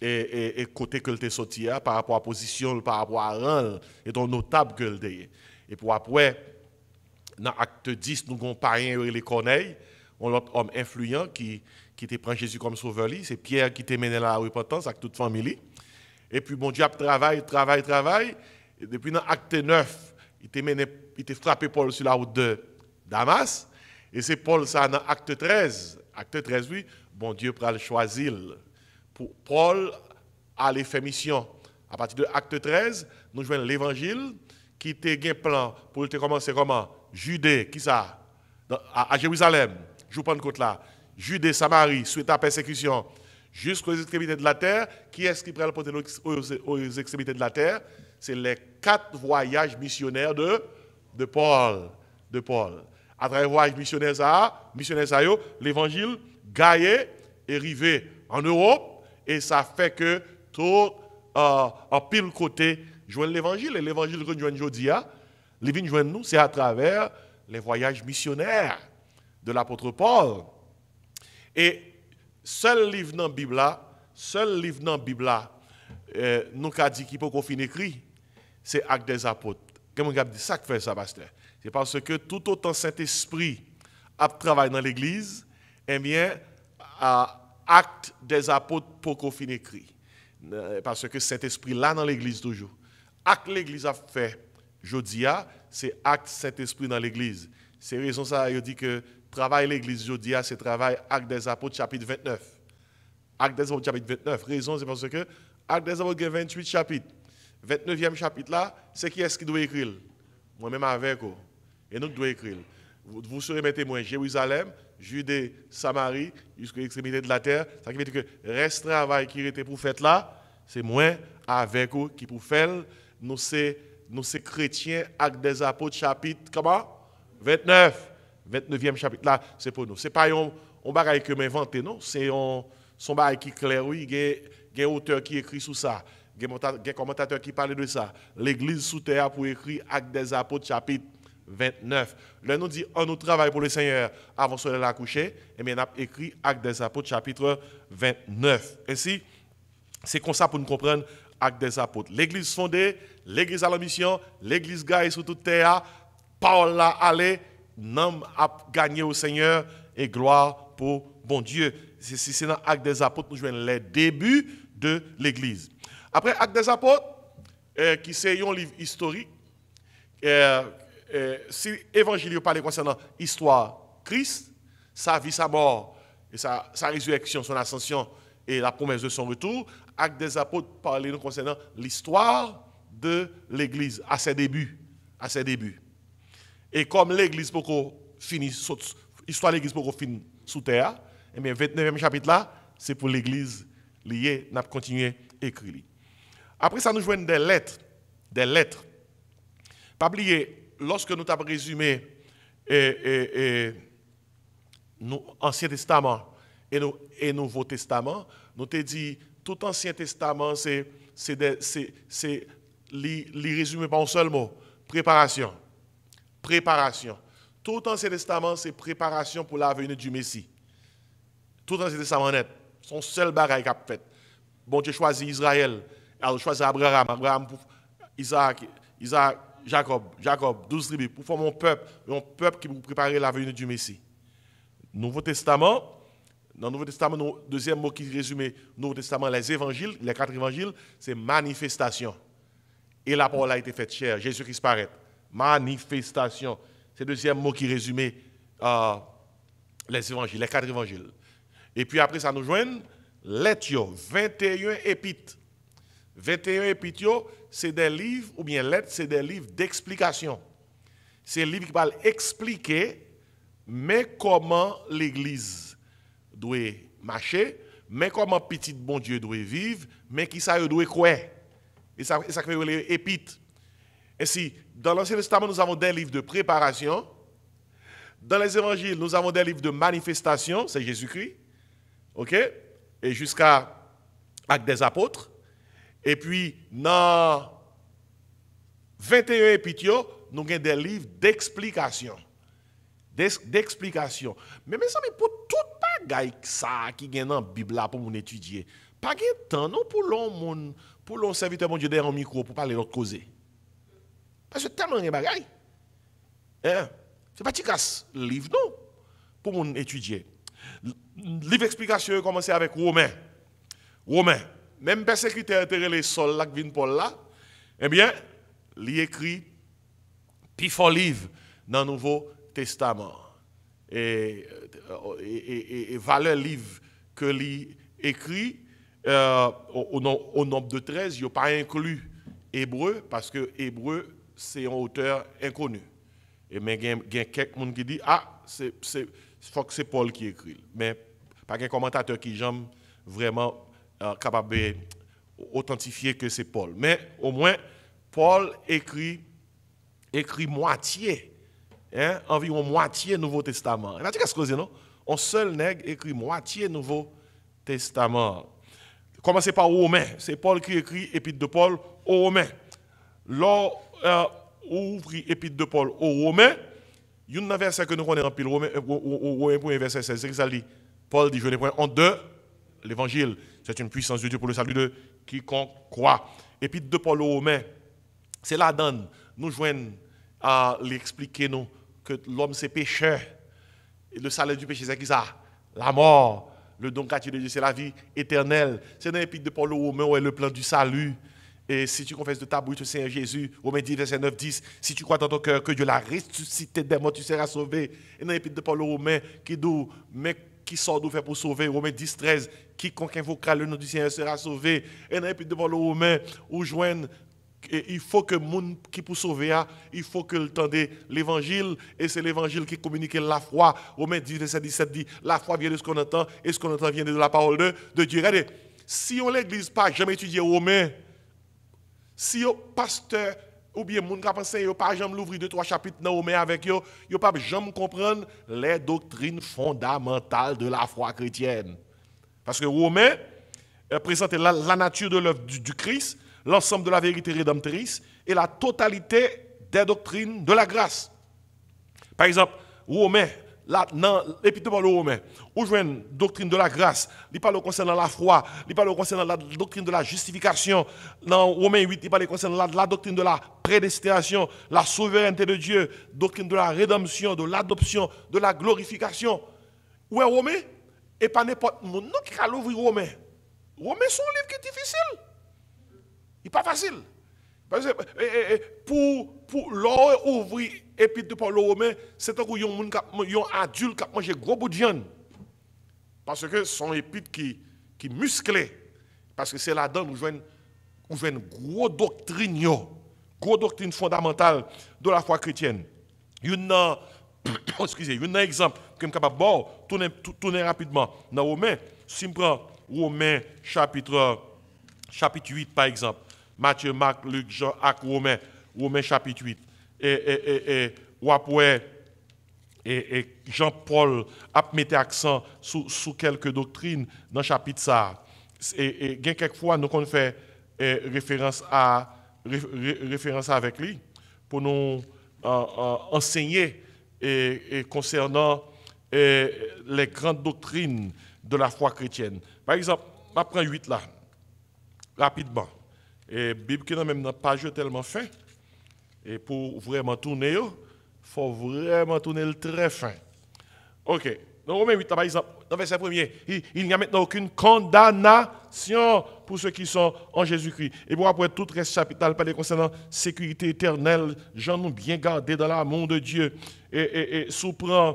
et, côté que le sorti hein, par rapport à position, par rapport à rang, et donc notable que le Et pour après, dans acte 10, nous avons et les Corneille, un autre homme influent qui, qui était prend Jésus comme sauveur. C'est Pierre qui était mené à la repentance avec toute famille. Et puis, bon Dieu, travaille, travaille, travaille depuis dans Acte 9, il a frappé Paul sur la route de Damas. Et c'est Paul ça dans Acte 13. Acte 13, oui, bon Dieu prend le choisir pour Paul aller faire mission. À partir de l'acte 13, nous jouons l'évangile qui était un plan pour te commencer comment Judée, qui ça à, Jérusalem, je vous côté là. Judée, Samarie, suite à la persécution, jusqu'aux extrémités de la terre. Qui est-ce qui prend le porter aux extrémités de la terre c'est les quatre voyages missionnaires de, Paul, de Paul. À travers les voyages missionnaires, l'évangile gaillé est arrivé en Europe et ça fait que tout euh, en pile côté joignent l'évangile et l'évangile que nous joignons nous, c'est à travers les voyages missionnaires de l'apôtre Paul. Et seul livre dans la Bible, seul livre dans la Bible, euh, nous avons dit qu'il peut qu'on écrit c'est acte des apôtres. avez dit ça fait ça, pasteur. C'est parce que tout autant Saint-Esprit a travaillé dans l'Église, eh bien, acte des apôtres pour qu'on finisse écrit. Euh, parce que Saint-Esprit là dans l'Église toujours. Acte l'Église a fait, Jodia, c'est acte Saint-Esprit dans l'Église. C'est raison ça, je dis que travail l'Église Jodia, c'est travail acte des apôtres chapitre 29. Acte des apôtres chapitre 29. Raison, c'est parce que acte des apôtres 28 chapitres. 29e chapitre là, c'est qui est-ce qui doit écrire Moi-même avec vous. Et nous doit écrire. Vous, vous serez mes Jérusalem, Judée, Samarie, jusqu'à l'extrémité de la terre. Ça veut dire que reste travail qui était pour faire là, c'est moi avec vous qui pour faire. Nous c'est nous chrétiens, avec des apôtres, chapitre, comment 29. 29e chapitre là, c'est pour nous. C'est pas un, bagage que m'inventer, non C'est un, son bagage qui est clair, oui. Il y a un auteur qui écrit sous ça des commentateurs qui parlent de ça. L'église sous terre pour écrire Actes des apôtres, chapitre 29. Le nous dit, on nous travaille pour le Seigneur avant de la coucher. Et bien, on a écrit Actes des apôtres, chapitre 29. Ainsi, c'est comme ça pour nous comprendre Actes des apôtres. L'église fondée, l'église à la mission, l'église gaille sur toute terre. Paul a allé, nom a gagné au Seigneur et gloire pour bon Dieu. C'est dans Actes des apôtres nous jouons les débuts de l'église. Après Actes des Apôtres, euh, qui c'est un livre historique, euh, euh, si l'évangile parle concernant l'histoire Christ, sa vie, sa mort, et sa, résurrection, son ascension et la promesse de son retour, Actes des Apôtres parle concernant l'histoire de l'Église à ses débuts. À ses débuts. Et comme l'Église pour finir, l'histoire de l'Église pour sous terre, et eh bien 29e chapitre là, c'est pour l'Église liée, n'a continuer à écrire. Après ça, nous joint des lettres. Des lettres. Pas oublier, lorsque nous avons résumé l'Ancien eh, eh, eh, Testament et, Nouveau Testament, nous avons dit tout Ancien Testament, c'est les résumé par un seul mot préparation. Préparation. Tout Ancien Testament, c'est préparation pour l'avenir du Messie. Tout Ancien Testament net. Son seul bagage a fait. Bon Dieu choisit Israël alors, choisir Abraham, Abraham Isaac, Isaac, Jacob, Jacob, douze tribus, pour former mon peuple, mon peuple qui vous préparer la venue du Messie. Nouveau Testament, dans le Nouveau Testament, deuxième mot qui résume Nouveau Testament, les évangiles, les quatre évangiles, c'est manifestation. Et la parole a été faite chère, Jésus-Christ paraît. Manifestation. C'est le deuxième mot qui résume euh, les évangiles, les quatre évangiles. Et puis après, ça nous joigne, letio, 21 épites. 21 épîtres, c'est des livres, ou bien lettres, c'est des livres d'explication. C'est livre qui parlent expliquer, mais comment l'Église doit marcher, mais comment petit bon Dieu doit vivre, mais qui ça doit croire. Et ça, et ça fait les Ainsi, dans l'Ancien Testament, nous avons des livres de préparation. Dans les évangiles, nous avons des livres de manifestation, c'est Jésus-Christ. OK Et jusqu'à Actes des apôtres. Et puis, dans 21 épitio, nous avons des livres d'explication. D'explication. Mais mes amis, pour tout le ça qui est dans la Bible pour nous étudier, pas de temps pour l'on pour l'on serviteur mon Dieu derrière un micro pour parler l'autre cause. Parce que tellement de bagaille. Hein? C'est pas casse livre non pour nous étudier. Livre d'explication commence avec Romain. Romain même persécuteur était les sols là vin Paul là, eh bien, il écrit puis livre dans le Nouveau Testament. Et, euh, et, valeur livre que lui écrit euh, au, au, nombre de 13, il n'y a pas inclus Hébreu parce que Hébreu, c'est un auteur inconnu. Et mais il y a quelques quelqu'un qui dit, ah, c'est, faut que c'est Paul qui écrit. Mais pas qu'un commentateur qui j'aime vraiment euh, capable d'authentifier que c'est Paul. Mais au moins, Paul écrit, écrit moitié, hein, environ moitié Nouveau Testament. Et qu'est-ce que non On seul nègre écrit moitié Nouveau Testament. Commencez par Romain C'est Paul qui écrit Épître de Paul aux Romains. Lors euh, ouvre Épître de Paul aux Romains, il y a un verset que nous connaissons en pile, Romains 1, euh, verset 16, c'est ça Paul dit, je n'ai point honte de l'évangile. C'est une puissance de Dieu pour le salut de quiconque croit. puis de Paul aux Romains, c'est la donne. Nous joignent à l'expliquer nous que l'homme c'est pécheur. Et le salaire du péché, c'est qui ça La mort. Le don gratuit de Dieu, c'est la vie éternelle. C'est dans l'épître de Paul au Romains où est le plan du salut. Et si tu confesses de ta bouche le Seigneur Jésus, Romains 10, verset 9, 10, si tu crois dans ton cœur que Dieu l'a ressuscité des morts, tu seras sauvé. Et dans l'épître de Paul au Romains qui dit, mais qui sort d'où faire pour sauver. Romains 10, 13. Quiconque invoquera le nom du Seigneur sera sauvé. Et puis devant le Romain, ou il faut que monde qui pour sauver, il faut que de l'évangile, et c'est l'évangile qui communique la foi. Romains 10, 17, 17 dit, la foi vient de ce qu'on entend, et ce qu'on entend vient de la parole de, Dieu. Regardez, si on l'église pas jamais étudié Romains, si on pasteur ou bien moun ka pensé yo pas jamais l'ouvrir deux trois chapitres dans Romain avec yo, yo pas jamais comprendre les doctrines fondamentales de la foi chrétienne. Parce que Romain euh, présente la, nature de l'œuvre du, Christ, l'ensemble de la vérité rédemptrice et la totalité des doctrines de la grâce. Par exemple, Romain là, dans l'épître Paul le Romain, où une doctrine de la grâce, il parle concernant la foi, il parle concernant la doctrine de la justification. Dans Romain 8, il parle concernant la, doctrine de la prédestination, la souveraineté de Dieu, doctrine de la rédemption, de l'adoption, de la glorification. Où est Romain Et pas n'importe qui qui a ouvrir Romain. Romain, c'est un livre qui est difficile. Il n'est pas facile. Parce que, eh, eh, eh, pour, pour l'ouvrir Épître de Paul aux Romains, c'est un adulte qui a mangé gros bout de viande. Parce que son épître qui, qui musclé. Parce que c'est là-dedans où nous où une gros doctrine, gros doctrine fondamentale de la foi chrétienne. Une, excusez, un exemple que je suis capable de tourner, rapidement dans Romain, Si je prends Romains chapitre, chapitre 8, par exemple, Matthieu, Marc, Luc, Jean, Acte, Romains, Romain chapitre 8 et, et Jean-Paul e, a mis accent sur, quelques doctrines dans le chapitre ça. Et, quelques fois, nous avons fait référence, référence avec lui pour nous enseigner et, concernant les grandes doctrines de la foi chrétienne. Par exemple, je prends 8 là, rapidement. Et Bible qui n'a même pas page tellement fin. Et pour vraiment tourner, il faut vraiment tourner le très fin. OK. Dans Romains 8, dans verset 1 il, n'y a maintenant aucune condamnation pour ceux qui sont en Jésus-Christ. Et pour après tout reste chapitre, les concernant sécurité éternelle, j'en ai bien gardé dans l'amour de Dieu. Et, et, et sous-prend,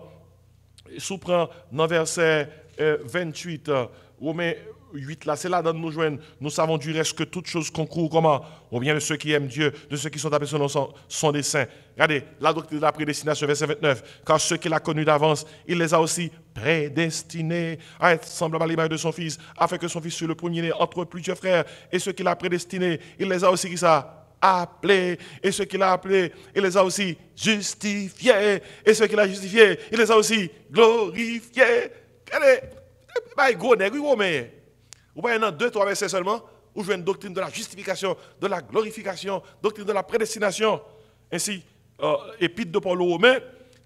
dans verset 28, euh, euh, Romains 8 là, c'est là dans nous joindre. Nous savons du reste que toutes choses concourent comment Au bien de ceux qui aiment Dieu, de ceux qui sont appelés selon son, dessein. Regardez, la doctrine de la prédestination, verset 29. Car ceux qu'il a connus d'avance, il les a aussi prédestinés à être semblables à l'image de son fils, afin que son fils soit le premier-né entre plusieurs frères. Et ceux qu'il a prédestinés, il les a aussi qui ça appelés. Et ceux qu'il a appelés, il les a aussi justifiés. Et ceux qu'il a justifiés, il les a aussi glorifiés. Regardez, mais vous voyez dans deux, trois versets seulement, où je une doctrine de la justification, de la glorification, doctrine de la prédestination. Ainsi, euh, de Paul aux Romains,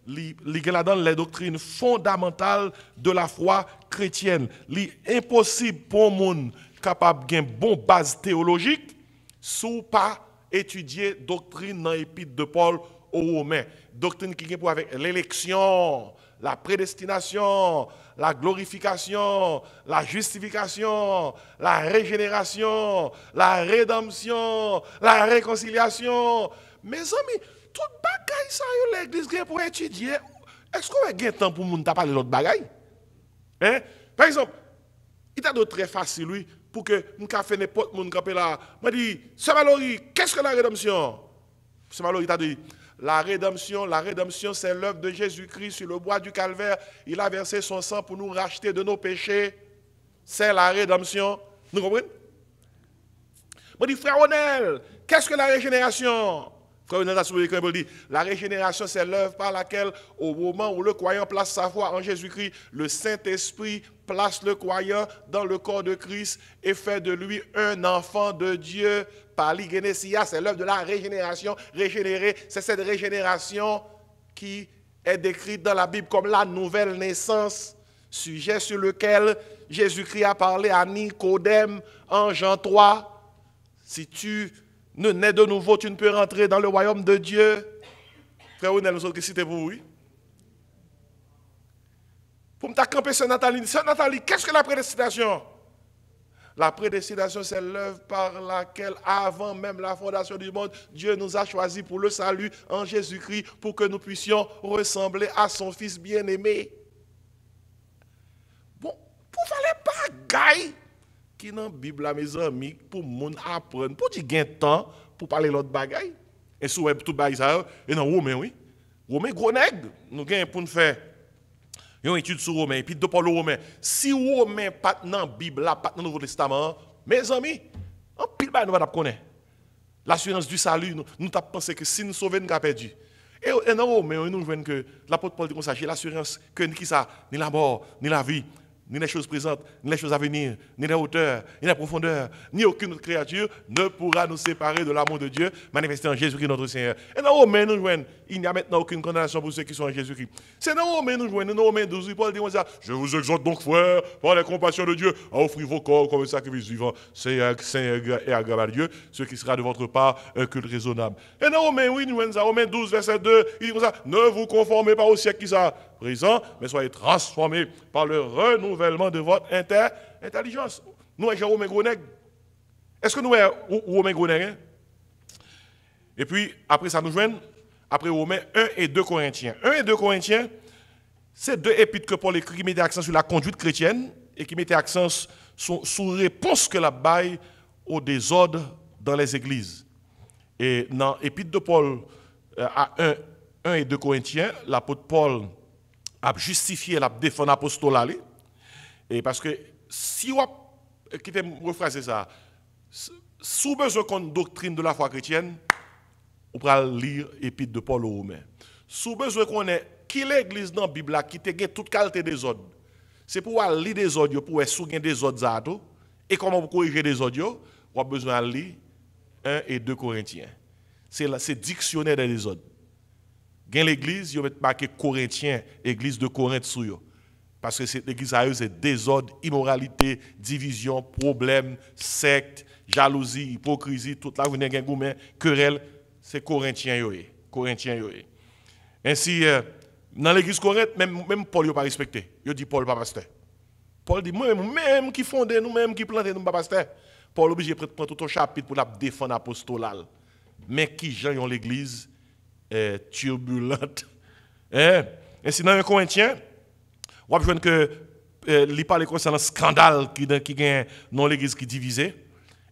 les doctrines fondamentales de la foi chrétienne. Il impossible pour le monde capable une bonne base théologique sous pas étudier doctrine dans l'épître de Paul aux Romains. Doctrine qui vient avec l'élection, la prédestination, la glorification, la justification, la régénération, la rédemption, la réconciliation. Mes amis, tout bagaille ça l'église pour étudier. Est-ce qu'on a le temps pour nous parler l'autre bagaille hein? Par exemple, il t'a d'autres très facile lui pour que nous fait n'importe monde camper là. Moi dis, c'est qu'est-ce que la rédemption Valori, Il t'a dit la rédemption, la rédemption, c'est l'œuvre de Jésus-Christ sur le bois du calvaire. Il a versé son sang pour nous racheter de nos péchés. C'est la rédemption. Nous comprenez On dit, frère Onel, qu'est-ce que la régénération Frère la régénération, c'est l'œuvre par laquelle, au moment où le croyant place sa foi en Jésus-Christ, le Saint-Esprit place le croyant dans le corps de Christ et fait de lui un enfant de Dieu par Génésia, c'est l'œuvre de la régénération, régénérée. C'est cette régénération qui est décrite dans la Bible comme la nouvelle naissance, sujet sur lequel Jésus-Christ a parlé à Nicodème en Jean 3. Si tu ne nais de nouveau, tu ne peux rentrer dans le royaume de Dieu. Frère Onel, nous autres qui pour oui. Pour me camper Nathalie, sur Nathalie, qu'est-ce que la prédestination la prédestination, c'est l'œuvre par laquelle, avant même la fondation du monde, Dieu nous a choisis pour le salut en Jésus-Christ, pour que nous puissions ressembler à son Fils bien-aimé. Bon, pour parler pas qui dans la Bible, mes amis, pour nous apprendre, pour dire gain temps pour parler l'autre bagaille. Et sous tout bagaille ça, et dans Romain, oui. Romain gros nègre, nous gain pour nous faire on étudie étudie eux-mêmes sur Romain, puis de Paul Romain. Si Romain pas dans la Bible, pas dans le Nouveau Testament, mes amis, en pile, nous ne connaître. L'assurance du salut, nous, nous que si nous sauver nous avons perdu. Et, non Romain, nous voyons que l'apôtre Paul dit comme ça, j'ai l'assurance que ni ça, ni la mort, ni la vie, ni les choses présentes, ni les choses à venir, ni la hauteur, ni la profondeur, ni aucune autre créature ne pourra nous séparer de l'amour de Dieu manifesté en Jésus-Christ notre Seigneur. Et dans Romains, nous joignons, il n'y a maintenant aucune condamnation pour ceux qui sont en Jésus-Christ. C'est dans Romains, nous joignons, dans Romains 12, Paul dit ça, je vous exhorte donc, frères, par la compassion de Dieu, à offrir vos corps comme un sacrifice vivant, saint et agréable à Dieu, ce qui sera de votre part un culte raisonnable. Et dans Romains, oui, nous Romains 12, verset 2, il dit comme ça, ne vous conformez pas au siècle qui ça, présent, mais soyez transformés par le renouvellement de votre intelligence. Nous, Jérôme Groneg, Est-ce que nous sommes Romain Groneg, hein? Et puis, après ça, nous joignons, après Romains 1 et 2 Corinthiens. 1 et 2 Corinthiens, c'est deux épîtres que Paul écrit qui mettaient accent sur la conduite chrétienne et qui mettait accent sur, la réponse que la baille au désordre dans les églises. Et dans l'épître de Paul euh, à 1, 1 et 2 Corinthiens, l'apôtre Paul à justifier, la défense l'apostolat. Et parce que si on quitte rephraser ça, sous besoin qu'on doctrine de la foi chrétienne, on peut lire l'épître de Paul aux Romains. Sous besoin qu'on ait qui l'église dans la Bible qui a toute qualité des ordres. C'est pour lire des ordres, pour souvenir des ordres et comment vous corriger des ordres, on a besoin de lire 1 et 2 Corinthiens. C'est le dictionnaire des ordres. Gen l'église, ils être marqué Corinthiens, église de Corinthe Parce que cette église a eu c'est désordre, immoralité, division, problème, secte, jalousie, hypocrisie, tout la journée, gen goumen, querelle, c'est Corinthiens yoé. E. Corinthiens e. Ainsi, euh, dans l'église de même, même Paul n'a pas respecté. Il dit Paul pas pasteur. Paul dit, moi-même, qui fonde, nous-mêmes qui plante, nous pas pasteur. Paul obligé de prendre tout un chapitre pour la défendre l'apostolat. Mais qui gens l'église eh, turbulente. Eh, Et dans 1 Corinthiens, on va que les il parle concernant le scandale qui, qui gagne dans l'église qui est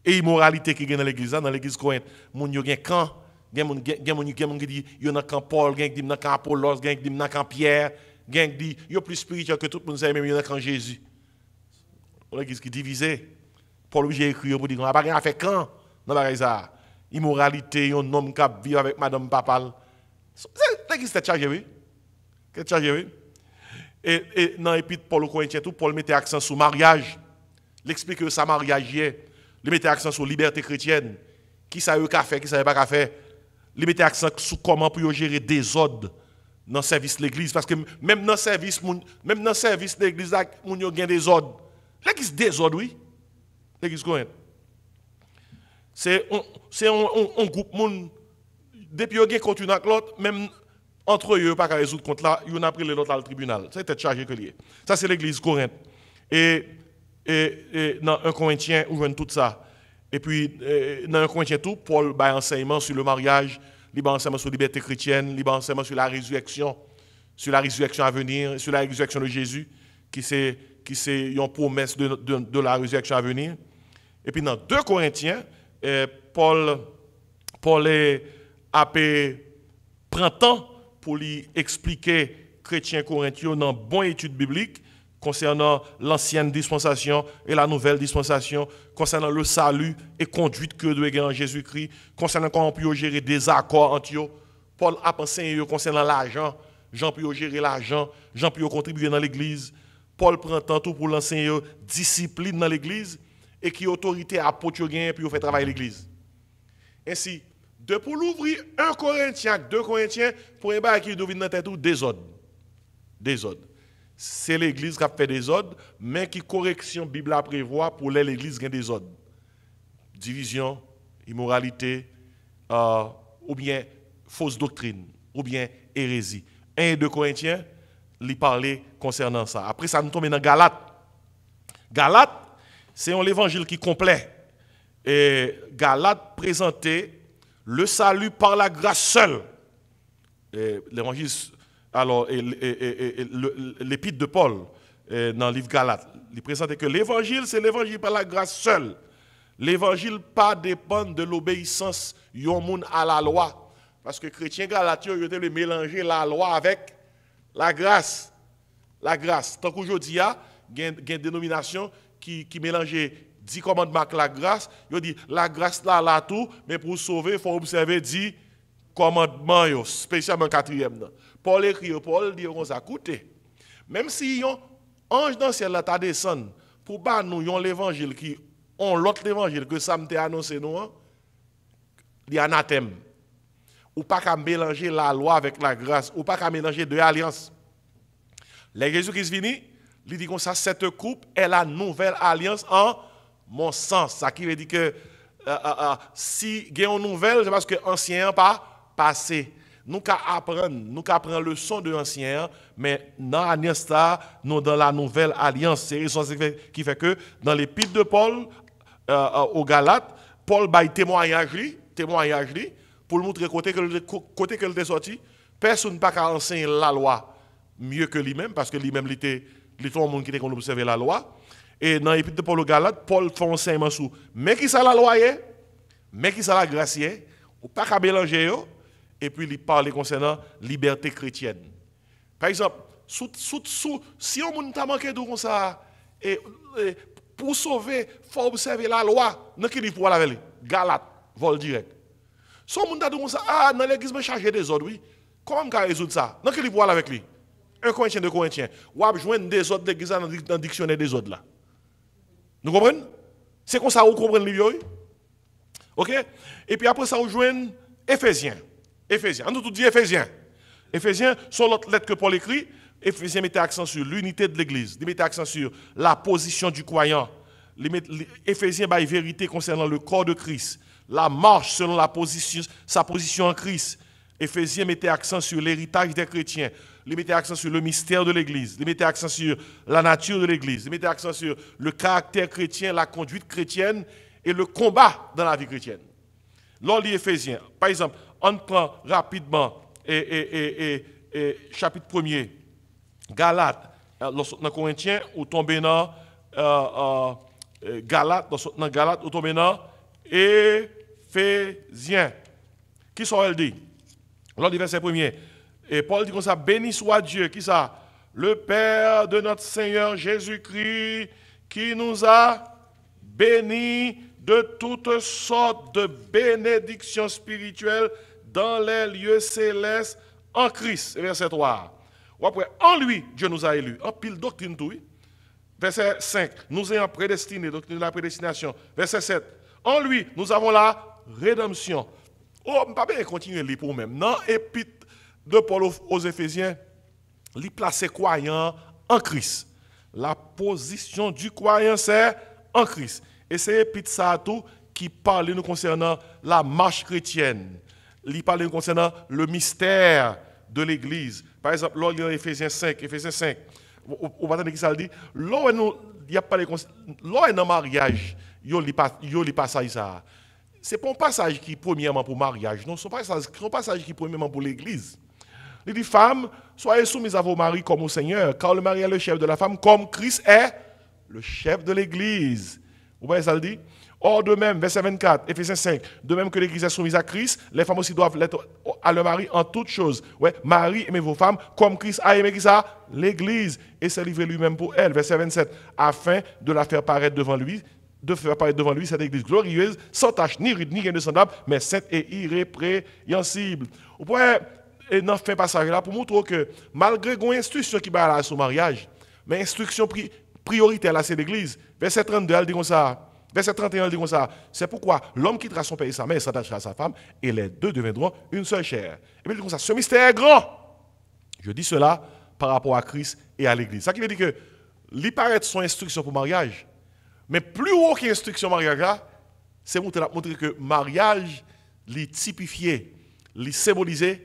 et immoralité qui gagne dans l'église, dans l'église Corinth Mon yo gagne quand Gen mon qui dit, yo a quand Paul, gen qui dit nan camp Apollos, il qui dit a quand Pierre, il qui dit, yo plus spirituel que tout le monde sait, même yo a quand Jésus. l'église qui est divisée. Paul j'ai écrit pour dire, on a pas rien à faire quand dans la Immoralité, un homme qui vit avec madame Papal qui s'est chargé oui. s'est chargé oui. Et, et dans l'épître Paul Corinthien, Corinthiens, Paul mettait accent sur le mariage. Il explique que ça mariage est. Il mettait accent sur la liberté chrétienne. Qui savait eu faire, qui savait pas faire. Il mettait accent sur comment pour gérer des ordres dans le service de l'église. Parce que même dans le service, même dans le service de l'église, il y a des ordres. L'église ordres, oui. L'église oui. Hein? C'est un, groupe un, groupe depuis qu'il y a un l'autre, même entre eux, pas qu'à résoudre contre là, ils ont pris l'autre le tribunal. C'était chargé que Ça, c'est l'église Corinthe. Et, et, et, dans 1 Corinthiens, tout ça. Et puis, dans 1 Corinthien tout, Paul a un enseignement sur le mariage, il enseignement sur la liberté chrétienne, il enseignement sur la résurrection, sur la résurrection à venir, sur la résurrection de Jésus, qui c'est qui une promesse de, de, la résurrection à venir. Et puis dans 2 Corinthiens, eh, Paul, Paul est appelé printemps pour lui expliquer chrétiens corinthiens dans bonne étude biblique concernant l'ancienne dispensation et la nouvelle dispensation, concernant le salut et conduite que doit gagner en Jésus-Christ, concernant comment on peut gérer des accords entre eux. Paul a pensé concernant l'argent, Jean peut gérer l'argent, Jean peut contribuer dans l'église. Paul prend tantôt pour l'enseigner discipline dans l'église et qui autorité à pour puis faire travailler l'église. Ainsi, de pour l'ouvrir un Corinthien, deux Corinthiens, pour un bail qui devine dans tête ordres. Des Désordre. C'est l'église qui a fait ordres, mais qui correction Bible a prévoit pour l'église qui a ordres. Division, immoralité, euh, ou bien fausse doctrine, ou bien hérésie. Un et deux Corinthiens, lui parlait concernant ça. Après ça, nous tombe dans Galate. Galate, c'est un l'évangile qui est complet. Et Galate présentait le salut par la grâce seule. L'évangile, alors, l'épître de Paul dans le livre Galate, il présente que l'évangile, c'est l'évangile par la grâce seule. L'évangile pas dépend de l'obéissance à la loi. Parce que chrétien chrétiens galatiens, ils ont mélanger la loi avec la grâce. La grâce. Tant qu'aujourd'hui, il y a une dénomination qui, qui mélangeait 10 commandements la grâce, il dit la grâce là, là tout, mais pour sauver, il faut observer 10 commandements, spécialement quatrième. Paul écrit, Paul dit, on ça Même si un ange dans le ciel là, descend, pour pas nous, ont l'évangile qui, ont l'autre évangile que ça m'a annoncé nous, hein, y il anathème. Ou pas qu'à mélanger la loi avec la grâce, ou pas qu'à mélanger deux alliances. Les Jésus-Christ finit, il dit comme ça, cette coupe est la nouvelle alliance en mon sens. Ça qui veut dire que euh, euh, euh, si il y a une nouvelle, c'est parce que l'ancien pas passé. Nous appris, nous appris le son de l'ancien, mais dans l'alliance, nous dans la nouvelle alliance. C'est ce qui fait que dans l'épître de Paul au aux Galates, Paul a témoignage, lui, témoignage lui, pour montrer côté que côté que est sorti, personne pas enseigné la loi mieux que lui-même parce que lui-même il était un monde qui était la loi, et dans l'épître de Paul au Paul fait un enseignement sur mais qui ça la loyer, mais qui ça la gracie, ou pas qu'à mélanger, et puis il parle concernant liberté chrétienne. Par exemple, si on t'a manqué de comme ça, pour sauver, il faut observer la loi. Dans qui livre avec lui Galate, vol direct. Si on t'a dit comme ça, ah, dans l'église, je chargé des autres. oui. Comment on résoudre ça Dans qui livre avec lui Un Corinthiens, deux Corinthiens. Ou à joindre des ordres de l'église dans le dictionnaire des autres là. Nous comprenez C'est comme ça qu'on comprend le OK Et puis après ça, on Ephésiens. Éphésiens. Éphésiens. Nous dit Ephésiens. Ephésiens, sur l'autre lettre que Paul écrit. Ephésiens mettait accent sur l'unité de l'Église. Il mettait accent sur la position du croyant. Éphésiens la vérité concernant le corps de Christ. La marche selon la position, sa position en Christ. Ephésiens mettait accent sur l'héritage des chrétiens il mettait accent sur le mystère de l'Église, il mettait accent sur la nature de l'Église, il mettait accent sur le caractère chrétien, la conduite chrétienne et le combat dans la vie chrétienne. Lors du Éphésiens, par exemple, on prend rapidement et, et, et, chapitre 1er, Galate, euh, dans Corinthien, ou tombé dans euh, euh, euh Galate, dans Galate, ou tombé dans Éphésiens. Qui sont-elles dit? Lors du verset 1er, et Paul dit comme ça, béni soit Dieu, qui ça Le Père de notre Seigneur Jésus-Christ, qui nous a bénis de toutes sortes de bénédictions spirituelles dans les lieux célestes en Christ. Verset 3. après, en lui, Dieu nous a élus. En pile doctrine tout. Verset 5. Nous ayons prédestiné, donc, de la prédestination. Verset 7. En lui, nous avons la rédemption. Oh, pas bien continuer pour même. Non, puis de Paul aux Éphésiens, il place croyant en Christ. La position du croyant, c'est en Christ. Et c'est l'Épître Sato qui parle nous concernant la marche chrétienne. Il parle nous concernant le mystère de l'Église. Par exemple, là, il y a Ephésiens 5, Ephésiens 5. Au matin qui ça il y a pas de mariage, il y a pas passage ça. Ce n'est pas un passage qui premièrement pour le mariage, non, ce c'est un passage, qui premièrement pour l'Église. Il dit, femmes, soyez soumises à vos maris comme au Seigneur, car le mari est le chef de la femme, comme Christ est le chef de l'Église. Vous voyez ça le dit Or, de même, verset 24, Ephésiens 5, de même que l'Église est soumise à Christ, les femmes aussi doivent l'être à leur mari en toutes choses. Ouais, Marie, aimez vos femmes comme Christ a aimé ça L'Église. Et s'est livré lui-même pour elle. Verset 27, afin de la faire paraître devant lui, de faire paraître devant lui cette Église glorieuse, sans tache, ni ride, ni indescendable, mais sainte et irrépréhensible. Vous voyez et dans fin passage là pour montrer que malgré une instruction qui va à son mariage, mais instruction prioritaire là c'est l'église. Verset 32 elle dit comme ça. Verset 31 elle dit comme ça. C'est pourquoi l'homme quittera son pays sa mère s'attachera à sa femme et les deux deviendront une seule chair. Et puis elle dit comme ça, ce mystère est grand. Je dis cela par rapport à Christ et à l'église. Ça qui veut dire que les paraît son instruction pour mariage, mais plus haut qu'instruction mariage là, c'est montrer que mariage, les typifier les symboliser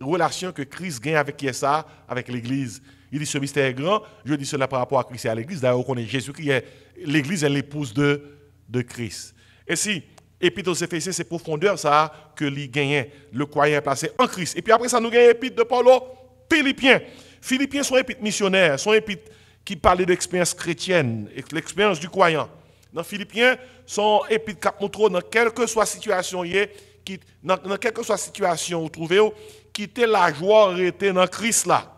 relation que Christ gagne avec qui est ça, avec l'Église. Il dit ce mystère est grand, je dis cela par rapport à Christ et à l'Église. D'ailleurs, on connaît Jésus qui est l'Église, est l'épouse de, de Christ. Et si Épître aux Éphésiens, c'est profondeur ça que l'Église gagne, le croyant est placé en Christ. Et puis après ça, nous gagne Épître de Paul aux Philippiens. Philippiens sont Épître missionnaires, sont Épître qui de d'expérience chrétienne, l'expérience du croyant. Dans Philippiens, sont Épître qui dans quelle que soit situation y qui, dans, soit situation où vous trouvez, quitter la joie était dans Christ là.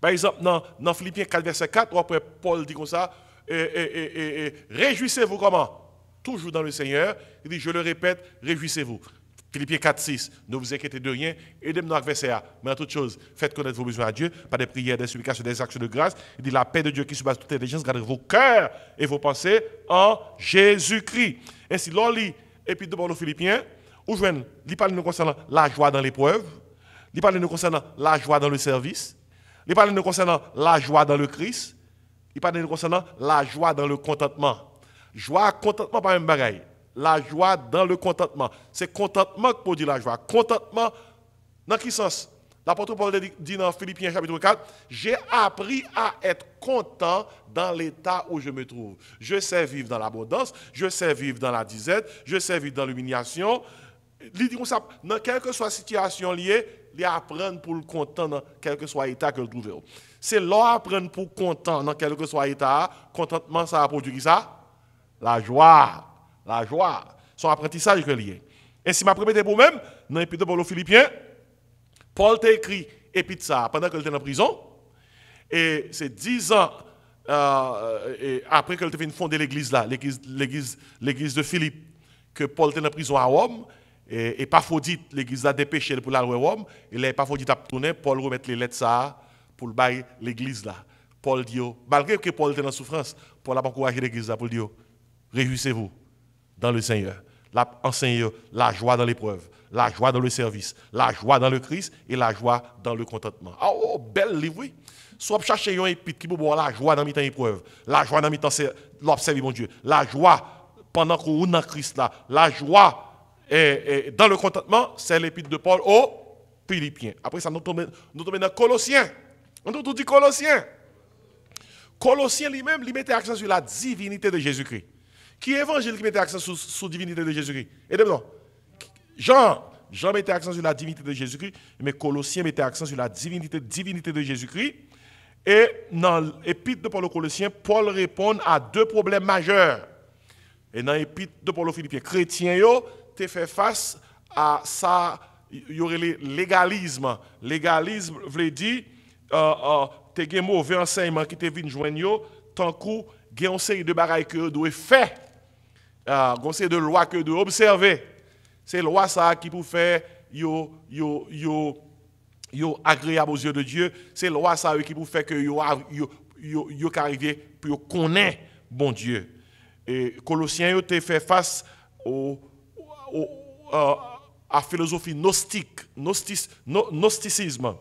Par exemple, dans, dans Philippiens 4, verset 4, après Paul dit comme ça, et, réjouissez-vous comment Toujours dans le Seigneur. Il dit, je le répète, réjouissez-vous. Philippiens 4, 6, ne vous inquiétez de rien, aidez-moi avec verset A. Mais en toute chose, faites connaître vos besoins à Dieu par des prières, des supplications, des actions de grâce. Il dit, la paix de Dieu qui surpasse toute intelligence, gardez vos cœurs et vos pensées en Jésus-Christ. Ainsi, l'on lit, puis de le aux Philippiens, ou viens. il parle nous concernant la joie dans l'épreuve, il parle nous concernant la joie dans le service, il parle nous concernant la joie dans le Christ, il parle nous concernant la joie dans le contentement. Joie, contentement, pas même bagaille. La joie dans le contentement. C'est contentement qui dire la joie. Contentement, dans quel sens L'apôtre Paul dit dans Philippiens chapitre 4, j'ai appris à être content dans l'état où je me trouve. Je sais vivre dans l'abondance, je sais vivre dans la disette, je sais vivre dans l'humiliation, dans quelle que soit situation liée, il apprend pour le content, dans quel que soit état qu'il trouve. C'est l'or apprend pour le content, dans quel que soit état, contentement, ça a produit ça. La joie, la joie, son apprentissage que lié. Et si ma première déposition même, dans l'épître Paul aux Philippiens, Paul t'a écrit, et ça, pendant qu'il était en prison. Et c'est dix ans euh, après qu'il ait venu fonder l'église l'église de Philippe, que Paul était en prison à Rome et, et Paphrodite, l'église a dépêché pour la Rome, et là, Paphrodite a tourné, Paul remet les lettres ça pour le bail l'église là. Paul dit, oh, malgré que Paul était dans la souffrance, Paul a encouragé l'église là pour dire, oh, réjouissez-vous dans le Seigneur. La, Enseignez-vous la joie dans l'épreuve, la joie dans le service, la joie dans le Christ et la joie dans le contentement. Ah oh, bel livre, oui. Soit chercher un épître qui peut la joie dans l'épreuve, la joie dans mi-temps mon Dieu, la joie pendant qu'on est le Christ là, la joie et, dans le contentement, c'est l'épître de Paul aux Philippiens. Après ça, nous tombons, nous dans Colossiens. On nous dit Colossiens. Colossiens lui-même, lui mettait accent sur la divinité de Jésus-Christ. Qui évangile qui mettait accent sur la divinité de Jésus-Christ Et moi Jean, Jean mettait accent sur la divinité de Jésus-Christ, mais Colossiens mettait accent sur la divinité, divinité de Jésus-Christ. Et dans l'épître de Paul aux Colossiens, Paul répond à deux problèmes majeurs. Et dans l'épître de Paul aux Philippiens, chrétiens, te fait face à ça, il y aurait légalisme. Légalisme veut dire, euh, euh, tu as mauvais enseignement qui te venu joindre, tant que tu as de bagailles que tu faire, une euh, série de lois que doit observer. C'est loi ça qui pour faire yo yo yo yo agréable aux yeux de Dieu, c'est loi ça qui pour faire que yo yo yo, yo puis pour connaître bon Dieu. Et Colossiens yo te fait face au euh, à la philosophie gnostique, gnosticisme,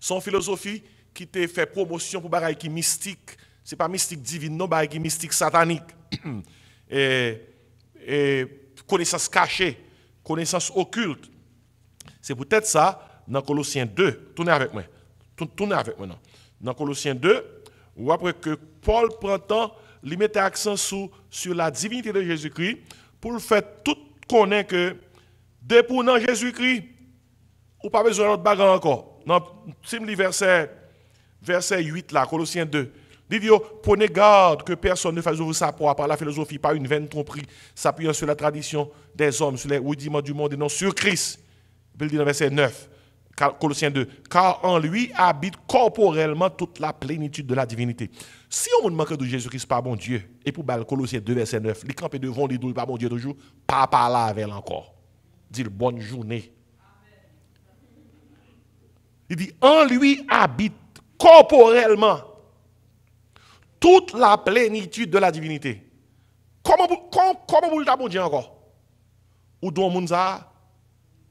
son philosophie qui te fait promotion pour bagaille qui mystique, c'est pas mystique divine, non, bagaille qui mystique satanique. et, connaissance cachée, connaissance occulte. C'est peut-être ça dans Colossiens 2. Tournez avec moi. Tournez avec moi. Non. Dans Colossiens 2, ou après que Paul prend temps, il met accent sur, sur la divinité de Jésus-Christ pour faire tout connaît que dépournant Jésus-Christ, ou pas besoin d'autre bagarre encore. Dans le verset, verset 8, là, Colossiens 2. Il dit, prenez garde que personne ne fasse vous sa proie par la philosophie, par une vaine tromperie, s'appuyant sur la tradition des hommes, sur les rudiments du monde et non sur Christ. Il dit dans verset 9, Colossiens 2, car en lui habite corporellement toute la plénitude de la divinité. Si on manque de Jésus-Christ, pas bon Dieu, et pour Colossiens 2, verset 9, les camps devant les deux, pas bon Dieu toujours, par là avec encore. Dit bonne journée. Il dit, en lui habite corporellement toute la plénitude de la divinité. Comment vous, comment, vous le bon Dieu encore? Ou dans le ça?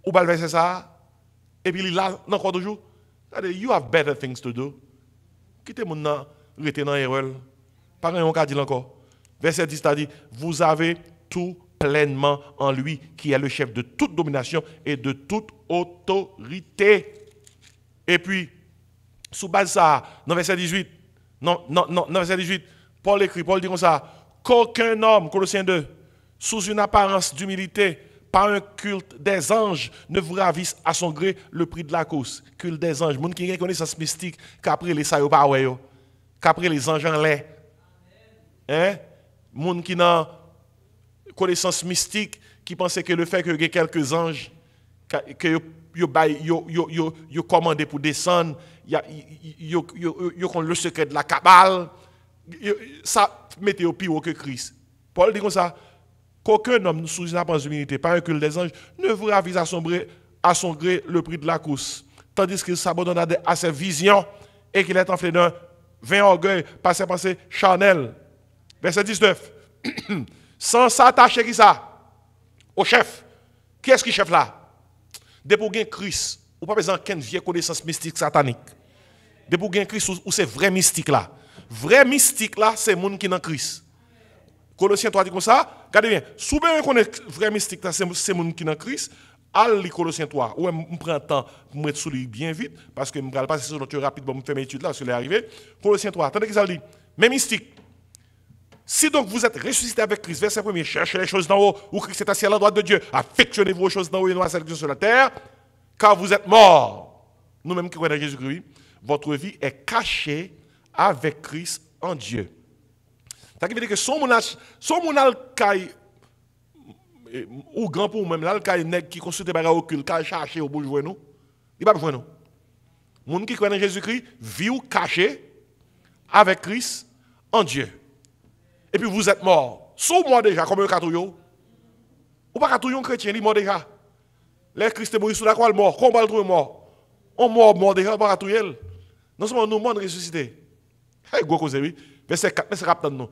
Ou bal verset ça? et puis il est là encore toujours. You have better things to do. Quittez mon nom, rester dans Par un on dit encore. Verset 10 dit Vous avez tout pleinement en lui qui est le chef de toute domination et de toute autorité. Et puis, sous base ça, dans verset 18, non, non, non, dans verset 18, Paul écrit, Paul dit comme ça Qu'aucun homme, Colossiens 2, sous une apparence d'humilité, pas un culte des anges, ne vous ravisse à son gré le prix de la cause. Culte des anges. Moun qui une connaissance mystique, qu'après les sayo qu'après les anges en Hein? Moun qui n'a connaissance mystique, qui pensait que le fait que y ait quelques anges, que yo commandé pour descendre, yo le secret de la cabale, ça mettait au pire que Christ. Paul dit comme ça, qu'aucun homme sous pas apparence d'humilité, par un cul des anges, ne vous ravise à son, gré, à son le prix de la course, tandis qu'il s'abandonne à ses visions et qu'il est enflé d'un vain orgueil par ses pensées Verset 19. Sans s'attacher qui ça Au chef. Qui est-ce qui chef là de pour Christ, ou pas besoin qu'une vieille connaissance mystique satanique. Depuis pour Christ, ou, c'est vrai mystique là. Vrai mystique là, c'est monde qui est dans Christ. Colossiens 3 dit comme ça, regardez bien, si vous est vrai mystique, c'est monde qui est en Christ, allez Colossiens 3. Ouais, je prends le temps pour sous lui bien vite, parce que je vais passer sur l'autre rapide, pour faire mes études là, parce que est arrivé. Colossiens 3, attendez que ça dit. Mais mystique, si donc vous êtes ressuscité avec Christ, verset 1 cherchez les choses d'en haut, où Christ est assis à la droite de Dieu, affectionnez-vous aux choses d'en haut et non à celles qui sur la terre, car vous êtes mort, Nous-mêmes qui croyons Jésus-Christ, votre vie est cachée avec Christ en Dieu. Ça veut dire que son mon son eh, ou grand pour même qui consulte un occulte qui chercher au bout nous. Il pas besoin nous. gens qui croient en Jésus-Christ vit caché avec Christ en Dieu. Et puis vous êtes mort. Sous moi déjà comme un Vous Ou pas chrétiens, chrétien, il mort déjà. Les Christ est mort sur la croix, mort, On mort mort déjà pas Non seulement nous morts ressuscités. Hey, gros Verset nous.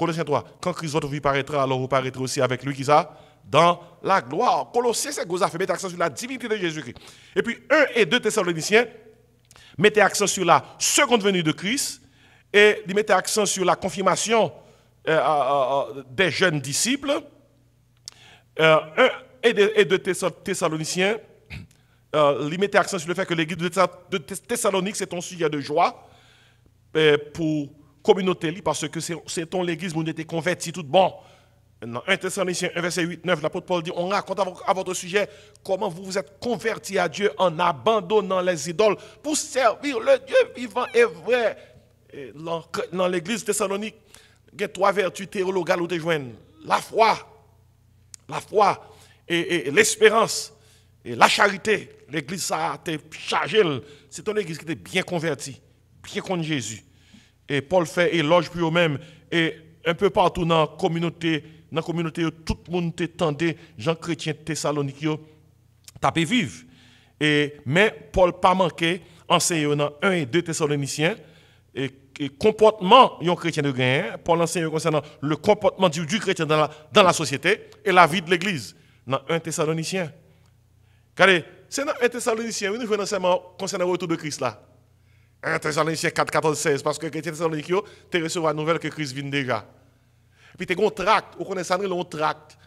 Colossiens 3, quand Christ votre vie paraîtra, alors vous paraîtrez aussi avec lui qui ça Dans la gloire. Colossiens, c'est que fait mettre accent sur la divinité de Jésus-Christ. Et puis 1 et 2 Thessaloniciens mettez accent sur la seconde venue de Christ et ils mettaient accent sur la confirmation euh, euh, euh, des jeunes disciples. 1 et 2 Thessaloniciens ils mettaient accent sur le fait que l'église de Thessalonique, c'est un sujet de joie pour communauté parce que c'est ton l'église où on était converti tout bon. Maintenant, 1 Thessaloniciens 1 verset 8 9 l'apôtre Paul dit on raconte à votre sujet comment vous vous êtes convertis à Dieu en abandonnant les idoles pour servir le Dieu vivant et vrai. dans l'église thessalonique, il y a trois vertus théologales où tu la foi, la foi et, l'espérance et la charité. L'église ça a été chargée, c'est ton église qui était bien convertie, bien contre Jésus et Paul fait éloge pour eux-mêmes. Et un peu partout dans la communauté, dans la communauté tout le monde t'entendait, Jean chrétien Thessalonique, tapé vivre. Et, mais Paul pas manqué, enseigne dans 1 et 2 Thessaloniciens, et, comportement d'un chrétien de gain. Hein. Paul enseigne concernant le comportement du, chrétien dans la, dans la, société et la vie de l'Église, dans 1 Thessaloniciens. Car c'est dans 1 Thessaloniciens, nous faisons seulement concernant le retour de Christ là. 1 hein, Thessaloniciens 4, 14, 16. Parce que les Thessaloniciens, tu reçu la nouvelle que Christ vint déjà. Puis tu as un tract, vous connaissez un tract,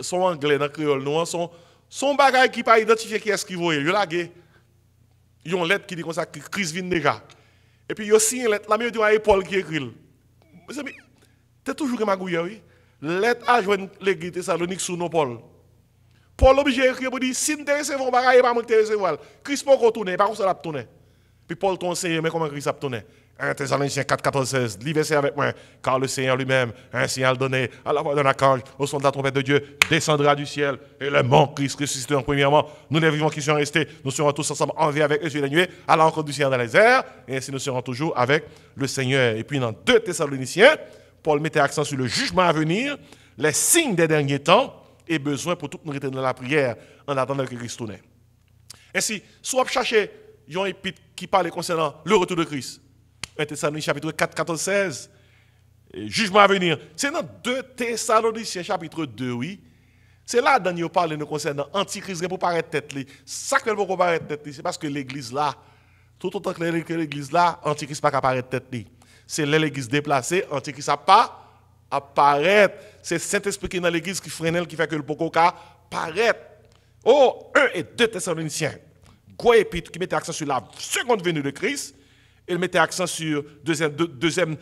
son anglais, son créole, son, son bagage qui pas identifié qui est-ce qu'il voyait. Il Il y a une lettre qui dit comme ça, que Christ vint déjà. Et puis il y a aussi une lettre, la meilleure, il y Paul qui écrit. Mais tu toujours magouillé, oui. Lettre à joindre l'église Thessalonique sous nos Paul. Paul obligé écrire, pour dire, si tu recevons un bagage, il pas me recevoir. Christ peut retourner, pas comme ça, pas retourner. Puis Paul Seigneur, mais comment Christ il tourné 1 Thessaloniciens 4, 14, 16, l'IVC avec moi, car le Seigneur lui-même, un signal donné à la voix d'un archange, au son de la trompette de Dieu, descendra du ciel, et le monde Christ en premièrement, nous les vivants qui sont restés, nous serons tous ensemble en vie avec eux sur les nuées, à l'encontre du Seigneur dans les airs, et ainsi nous serons toujours avec le Seigneur. Et puis dans 2 Thessaloniciens, Paul mettait accent sur le jugement à venir, les signes des derniers temps, et besoin pour toute nous retenir dans la prière, en attendant que Christ tourne. Ainsi, soit chercher Jean y qui parle concernant le retour de Christ. 1 Thessaloniciens chapitre 4, 14, 16. jugement à venir. C'est dans 2 Thessaloniciens chapitre 2, oui. C'est là que il parle concernant Antichrist pour paraître tête. Ça qui pour paraître tête, c'est parce que l'église là, tout autant que l'église là, Antichrist pas paraître tête. C'est l'église déplacée, Antichrist n'a pas apparaître. C'est Saint-Esprit qui est dans l'église qui freine, qui fait que le Pokoka paraît. Oh, 1 et 2 Thessaloniciens. Quoi épître qui mettait accent sur la seconde venue de Christ. Il mettait accent sur deuxième, deuxième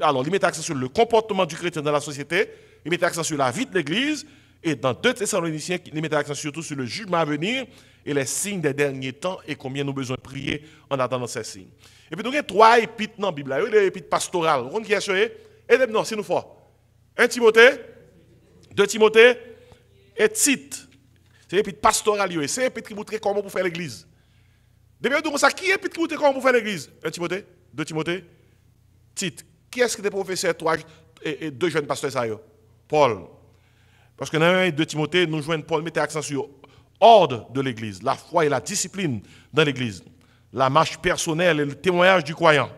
alors il mettait accent sur le comportement du chrétien dans la société. Il mettait accent sur la vie de l'Église. Et dans deux Thessaloniciens, il mettait accent surtout sur le jugement à venir et les signes des derniers temps et combien nous besoin de prier en attendant ces signes. Et puis, donc, il y a trois épîtres dans la Bible. Il y a l'épître pastorale. On Et non, c'est nous fort. Un Timothée, 2 Timothée et Tite. C'est puis pastoral, c'est petit qui montre comment pour faire l'église. Depuis nous ça qui est puis qui montre comment pour faire l'église Un Timothée, deux Timothée, Tite. Qui est-ce qui était professeur et, deux jeunes pasteurs ça Paul. Parce que dans 1 et 2 Timothée, nous joignons Paul mettait accent sur ordre de l'église, la foi et la discipline dans l'église, la marche personnelle et le témoignage du croyant.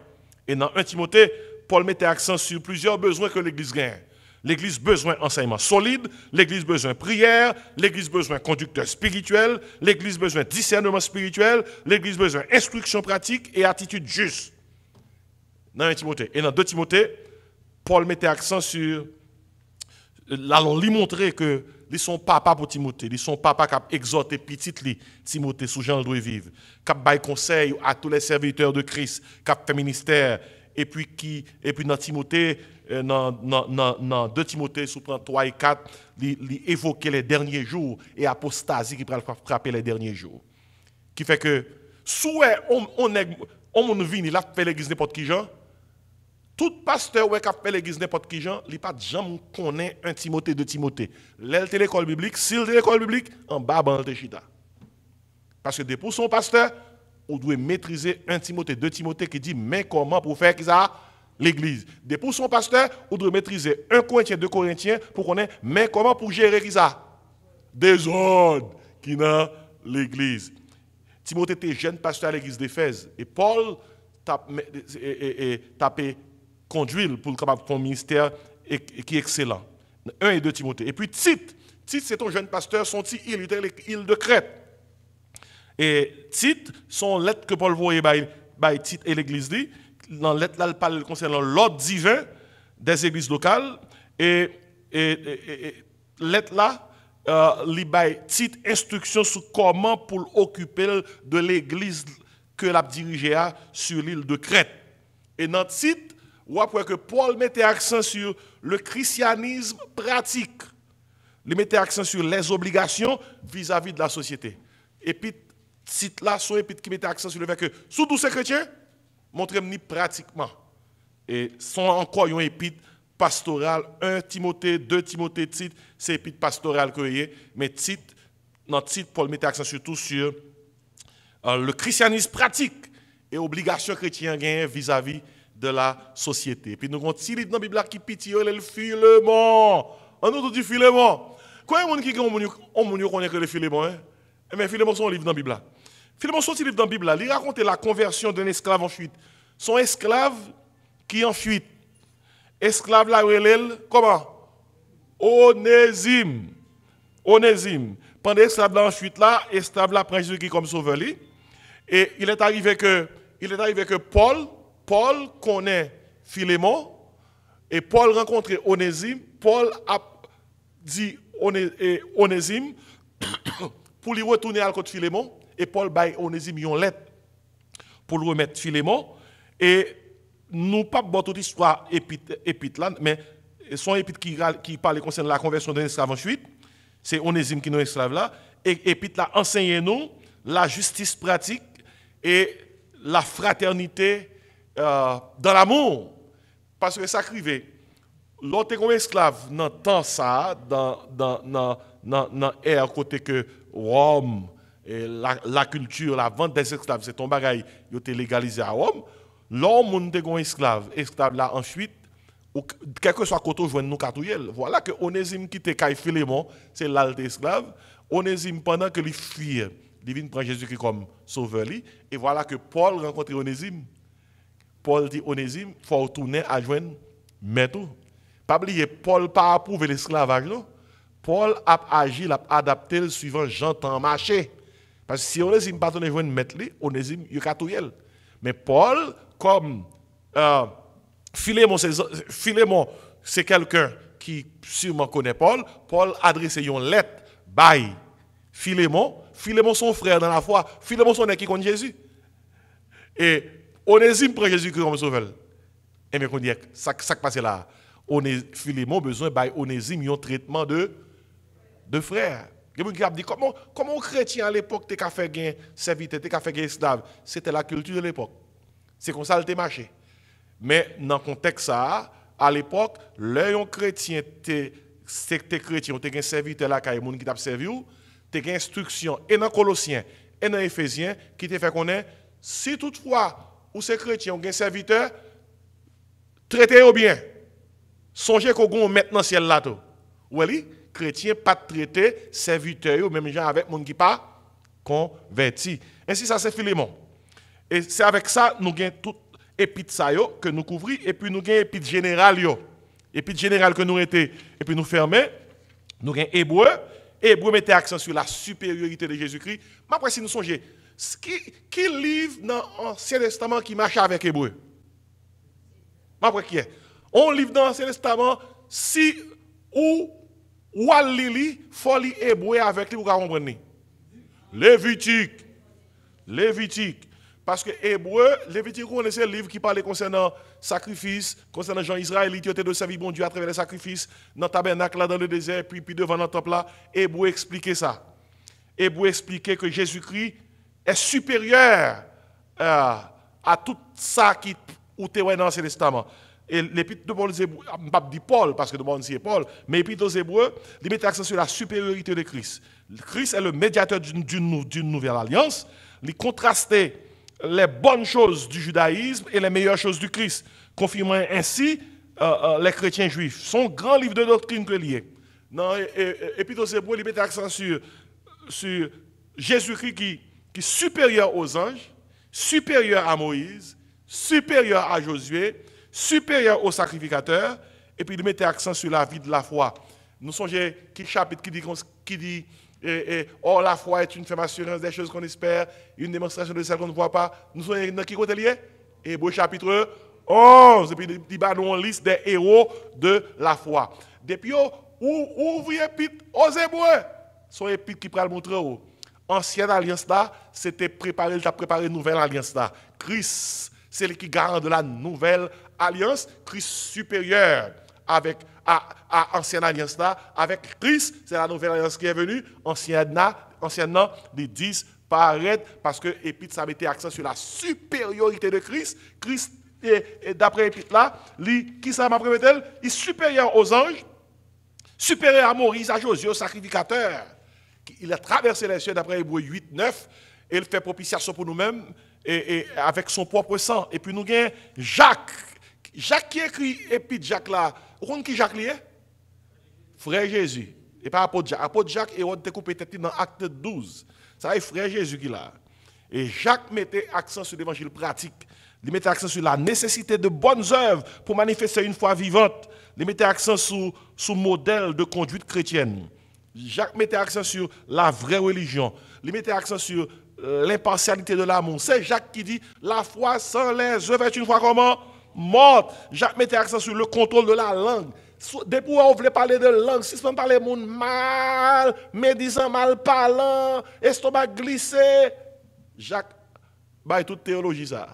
Et dans 1 Timothée, Paul mettait accent sur plusieurs besoins que l'église gagne L'Église besoin enseignement solide, l'Église besoin prière, l'Église besoin conducteur spirituel, l'Église besoin discernement spirituel, l'Église besoin instruction pratique et attitude juste. Dans 1 Timothée et dans 2 Timothée, Paul mettait accent sur l'allons lui montrer que ils sont papa pour Timothée, ils sont papa qui exhorter exhorté petit Timothée sous Jean doit vivre, qui a conseil à tous les serviteurs de Christ, qui fait ministère et puis qui et puis dans Timothée euh, dans, 2 Timothée, sous 3 et 4, il évoquait les derniers jours et apostasie qui va frapper les derniers jours. Qui fait que, soit on, on, on, vient, il a fait l'église n'importe qui, genre, tout pasteur qui a fait l'église n'importe qui, genre, il pas de gens qui connaissent un Timothée, de Timothée. l'école biblique, si l'école biblique, en bas, le chita. Parce que pour son pasteur, on doit maîtriser un Timothée, deux Timothée qui dit, mais comment pour faire ça l'Église. Des pour son pasteur, ou de maîtriser un Corinthien, deux Corinthiens, pour qu'on ait, mais comment pour gérer ça Des ordres qui dans l'Église. Timothée était jeune pasteur à l'Église d'Éphèse, et Paul tapé conduit pour le ministère qui est excellent. Un et deux Timothée. Et puis Tite, Tite c'est ton jeune pasteur, son petit île, l'île de Crète. Et Tite, son lettre que Paul voyait par bah, bah, Tite et l'Église dit, dans lettre là, parle concernant l'ordre divin des églises locales et, et, là, euh, titre instruction sur comment pour occuper de l'église que l'a dirigée sur l'île de Crète. Et dans le titre, que Paul mettait accent sur le christianisme pratique. Il mettait accent sur les obligations vis-à-vis de la société. Et puis, titre là, il qui mettait accent sur le fait que, sous tous ces chrétiens, montrez-moi pratiquement. Et sont encore une épître pastorale, 1 Timothée, 2 Timothée, titre, c'est épite pastorale que y mais titre, dans titre, Paul met accent surtout sur euh, le christianisme pratique et obligation chrétienne vis-à-vis de la société. Et puis nous avons un petit dans la Bible qui pitié le filement. On nous dit filement. Quoi il y a on gens connaît que le filement, mais le filement, c'est un livre dans la Bible. Philemon livre dans la Bible, il racontait la conversion d'un esclave en fuite. Son esclave qui en fuite. Esclave là, relève, comment Onésime. Onésime. Pendant l'esclave là en fuite là, esclave là prend Jésus comme sauveur. Et il est arrivé que, il est arrivé que Paul, Paul connaît Philémon. Et Paul rencontre Onésime. Paul a dit Onésime pour lui retourner à côté de Philémon et Paul bail Onésime une lettre pour le remettre Philémon. Et nous pas bon toute histoire épite, là, mais son épite qui, qui parle concernant la conversion d'un esclave en fuite, c'est Onésime qui nous esclave là, et épite là enseigne nous la justice pratique et la fraternité euh, dans l'amour. Parce que ça crivait. L'autre esclave dans temps ça, dans dans dans dans, côté que Rome la, culture, la vente des esclaves, c'est ton bagage, il était légalisé à Rome. L'homme, on un esclave, esclave là ensuite, ou, quel que soit côté, joint nous cartouille. Voilà que Onésime qui était Philémon, c'est l'alte esclave. Onésime, pendant que lui fuit, il vient prendre Jésus-Christ comme sauveur. Et voilà que Paul rencontre Onésime. Paul dit Onésime, il faut retourner à joindre mais Pas oublier, Paul n'a pas approuvé l'esclavage. Paul a agi, a adapté suivant Jean marcher. Parce que si Onésime pas les joindre mettre Onésime il a tout Mais Paul comme euh, Philémon c'est quelqu'un qui sûrement connaît Paul, Paul adresse une lettre bye Philémon, Philémon son frère dans la foi, Philémon son qui contre Jésus. Et Onésime prend Jésus comme sauveur. Et bien qu'on dit ça ça passe là. Onésime, Philémon besoin by Onésime un traitement de de frère. Il y a dit comment comment chrétien à l'époque t'es qu'à faire gain serviteur, t'es esclave, c'était la culture de l'époque. C'est comme ça a marché. Mais dans le contexte ça, à l'époque, les chrétien t'es c'était chrétien, t'es gain serviteur là caille qui ont servi ou t'es gain instruction et dans Colossiens et dans Éphésiens qui t'es fait est si toutefois ou c'est chrétiens ou gain serviteur traitez les bien. Songez qu'on maintenant ciel là tout. Vous voyez chrétien, pas traité, serviteur même gens avec monde qui pas converti. Ainsi ça c'est Philémon. Et c'est avec ça nous gagnons tout épître ça que nous couvrit et puis nous gagnons épître général yo. général que nous était et puis nous fermons nous gagnons hébreu hébreu mettait accent sur la supériorité de Jésus-Christ. Mais après si nous songeons, qui, qui livre dans l'Ancien Testament qui marche avec hébreu Après qui est On livre dans l'Ancien Testament si ou ou à lili, faut li avec lui pour comprendre. Lévitique. Lévitique. Parce que hébreu, Lévitique, on connaissez le livre qui parlait concernant sacrifice, concernant Jean-Israël, qui était de servir bon Dieu à travers les sacrifices, dans le tabernacle, dans le désert, puis, puis devant le temple là. Hébreu expliquait ça. Hébreu expliquait que Jésus-Christ est supérieur euh, à tout ça qui est dans le Testament et l'épître de Paul ah, dit Paul parce que de Paul c'est Paul, mais l'épître aux Hébreux, il met l'accent sur la supériorité de Christ. Christ est le médiateur d'une nouvelle alliance. Il contrastait les bonnes choses du judaïsme et les meilleures choses du Christ, confirmant ainsi euh, euh, les chrétiens juifs. Son grand livre de doctrine que lié. Dans l'épître aux Hébreux, il met l'accent sur, Jésus-Christ qui, qui est supérieur aux anges, supérieur à Moïse, supérieur à Josué, supérieur au sacrificateur, et puis il mettait accent sur la vie de la foi. Nous songez qui chapitre qui dit, qui dit et, eh, eh, oh, la foi est une ferme assurance des choses qu'on espère, une démonstration de celles qu'on ne voit pas. Nous sommes dans qui côté lié chapitre 11, et puis il dit bah, nous liste des héros de la foi. Depuis, où ouvrez épître aux Hébreux Son épître qui prend le montrer. Ancienne alliance là, c'était préparer, il t'a préparé nouvelle alliance là. Christ c'est qui garant de la nouvelle alliance, Christ supérieur avec, à, l'ancienne alliance là, avec Christ, c'est la nouvelle alliance qui est venue, anciennement, anciennement les dix paraître, parce que Épître, ça mettait accent sur la supériorité de Christ. Christ, et, d'après Épître là, lui, qui ça m'a elle Il est supérieur aux anges, supérieur à Maurice, à Josué, au sacrificateur. Il a traversé les cieux d'après Hébreu 8, 9, et il fait propitiation pour nous-mêmes, et, avec son propre sang. Et puis nous avons Jacques. Jacques qui écrit et puis Jacques là. Vous connaissez qui Jacques est Frère Jésus. Et pas apôtre Jacques. Apôtre Jacques, et on couper coupé tête dans acte 12. Ça est frère Jésus qui là. Et Jacques mettait accent sur l'évangile pratique. Il mettait accent sur la nécessité de bonnes œuvres pour manifester une foi vivante. Il mettait accent sur le modèle de conduite chrétienne. Jacques mettait accent sur la vraie religion. Il mettait accent sur euh, l'impartialité de l'amour. C'est Jacques qui dit, la foi sans les œuvres est une foi comment Mort... Jacques mettait accent sur le contrôle de la langue. Depuis où on voulait parler de langue, si on parlait monde mal, médisant, mal parlant, estomac glissé, Jacques, bah, toute théologie ça.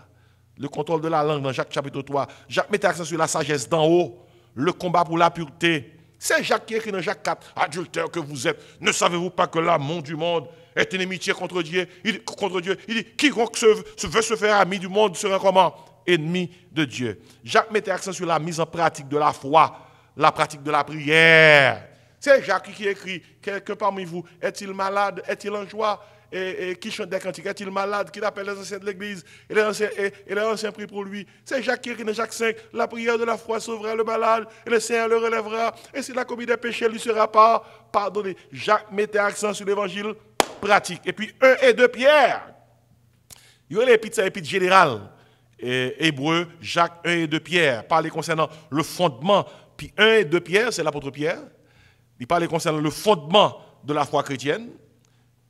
Le contrôle de la langue dans Jacques chapitre 3. Jacques mettait accent sur la sagesse d'en haut, le combat pour la pureté. C'est Jacques qui écrit dans Jacques 4, adultère que vous êtes, ne savez-vous pas que l'amour du monde est une contre Dieu. Il, contre Dieu. il dit, quiconque se, veut se faire ami du monde sera comment Ennemi de Dieu. Jacques mettait accent sur la mise en pratique de la foi, la pratique de la prière. C'est Jacques qui écrit, quelqu'un parmi vous, est-il malade, est-il en joie et, qui chante des cantiques, est-il malade, qui appelle les anciens de l'Église, et les anciens, et, prient pour lui. C'est Jacques qui écrit dans Jacques 5, la prière de la foi sauvera le malade, et le Seigneur le relèvera, et si la commis des péchés, il ne sera pas pardonné. Jacques mettait accent sur l'évangile pratique. Et puis 1 et 2 Pierre. Il y a l'épître, général. Hébreu, Jacques 1 et 2 Pierre. Parler concernant le fondement. Puis 1 et 2 Pierre, c'est l'apôtre Pierre. Il parle concernant le fondement de la foi chrétienne.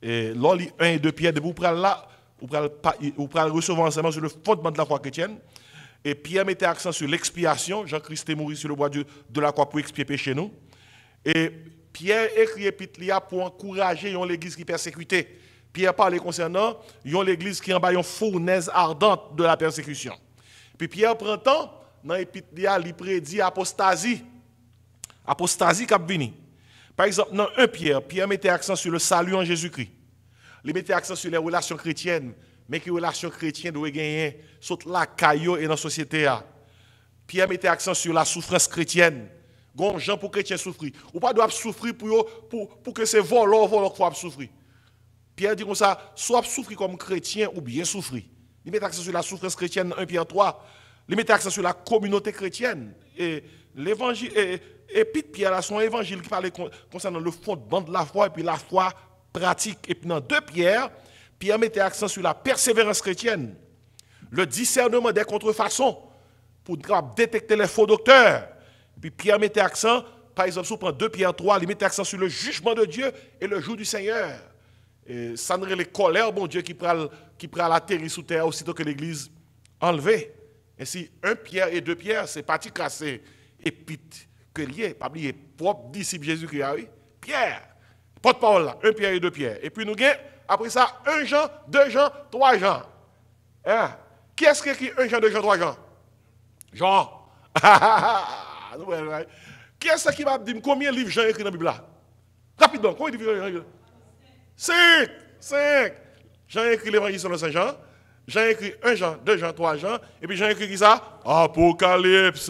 Et là, 1 et 2 Pierre, vous prenez là, vous prenez recevoir enseignement sur le fondement de la foi chrétienne. Et Pierre mettait accent sur l'expiation. Jean-Christ est mort sur le bois de, de la croix pour expier péché nous. Et Pierre écrit épître pour encourager l'église qui persécutait. Pierre parlait concernant l'église qui en bas une fournaise ardente de la persécution. Puis Pierre prend temps dans Epitlia, il prédit apostasie. Apostasie qui Par exemple, dans un Pierre, Pierre mettait accent sur le salut en Jésus-Christ. Il mettait accent sur les relations chrétiennes, mais que les relations chrétiennes doivent gagner sur la caillou et dans la société. Ah. Pierre mettait accent sur la souffrance chrétienne. Gon gens pour chrétiens souffrir Ou pas doivent souffrir pour, pour, pour que c'est voleurs, voleurs qui souffrir. Pierre dit comme ça, soit souffrir comme chrétien ou bien souffrir. Il met l'accent sur la souffrance chrétienne 1 Pierre 3. Il met l'accent sur la communauté chrétienne. Et l'évangile, et, et Pierre a son évangile qui parle concernant le fondement de la foi et puis la foi pratique. Et puis dans 2 Pierre, Pierre met l'accent sur la persévérance chrétienne, le discernement des contrefaçons pour détecter les faux docteurs puis Pierre mettait accent, par exemple, sur prend 2 Pierre 3, il mettait accent sur le jugement de Dieu et le jour du Seigneur. Et ça ne les colères, bon Dieu, qui prend, qui prend la terre sous terre aussitôt que l'Église enlevée. Ainsi, un Pierre et deux pierres, c'est parti casser et puis, que lié, pas propre disciple Jésus-Christ, ah oui. Pierre, porte-parole là, un Pierre et deux pierres. Et puis nous avons, après ça, un Jean, deux Jean, trois Jean. Hein? Qui est-ce qui écrit un Jean, deux Jean, trois Jean Jean. Qui est-ce qui va me dire combien de livres j'ai écrit dans la Bible là Rapidement, combien de livres j'ai écrit Cinq Cinq J'ai écrit l'évangile sur le Saint Jean, j'ai écrit 1 Jean, 2 Jean, 3 Jean, et puis j'ai écrit qui ça Apocalypse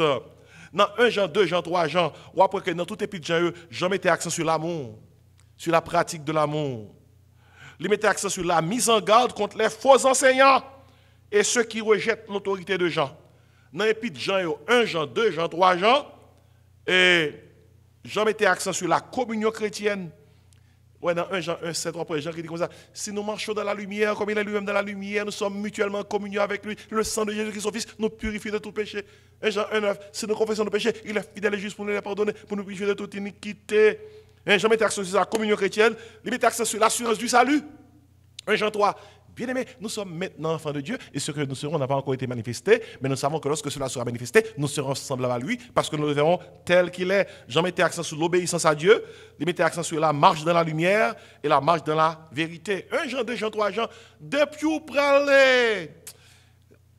Dans 1 Jean, 2 Jean, 3 Jean, ou après que dans tout de Jean, Jean mettait accent sur l'amour, sur la pratique de l'amour. Il mettait l'accent sur la mise en garde contre les faux enseignants et ceux qui rejettent l'autorité de Jean. Dans de Jean, 1 Jean, 2 Jean, 3 Jean, et Jean mettait accent sur la communion chrétienne. Ouais, dans 1 Jean 1, 7, 3, Jean qui dit comme ça, si nous marchons dans la lumière, comme il est lui-même dans la lumière, nous sommes mutuellement en communion avec lui. Le sang de Jésus-Christ, son Fils, nous purifie de tout péché. 1 Jean 1, 9, si nous confessons nos péchés, il est fidèle et juste pour nous les pardonner, pour nous purifier de toute iniquité. Et Jean mettait accent sur la communion chrétienne, il mettait accent sur l'assurance du salut. 1 Jean 3, bien aimé, nous sommes maintenant enfants de Dieu et ce que nous serons n'a pas encore été manifesté, mais nous savons que lorsque cela sera manifesté, nous serons semblables à lui parce que nous le verrons tel qu'il est. Jean mettait accent sur l'obéissance à Dieu, il mettait accent sur la marche dans la lumière et la marche dans la vérité. Un Jean, deux Jean, trois Jean, depuis où praler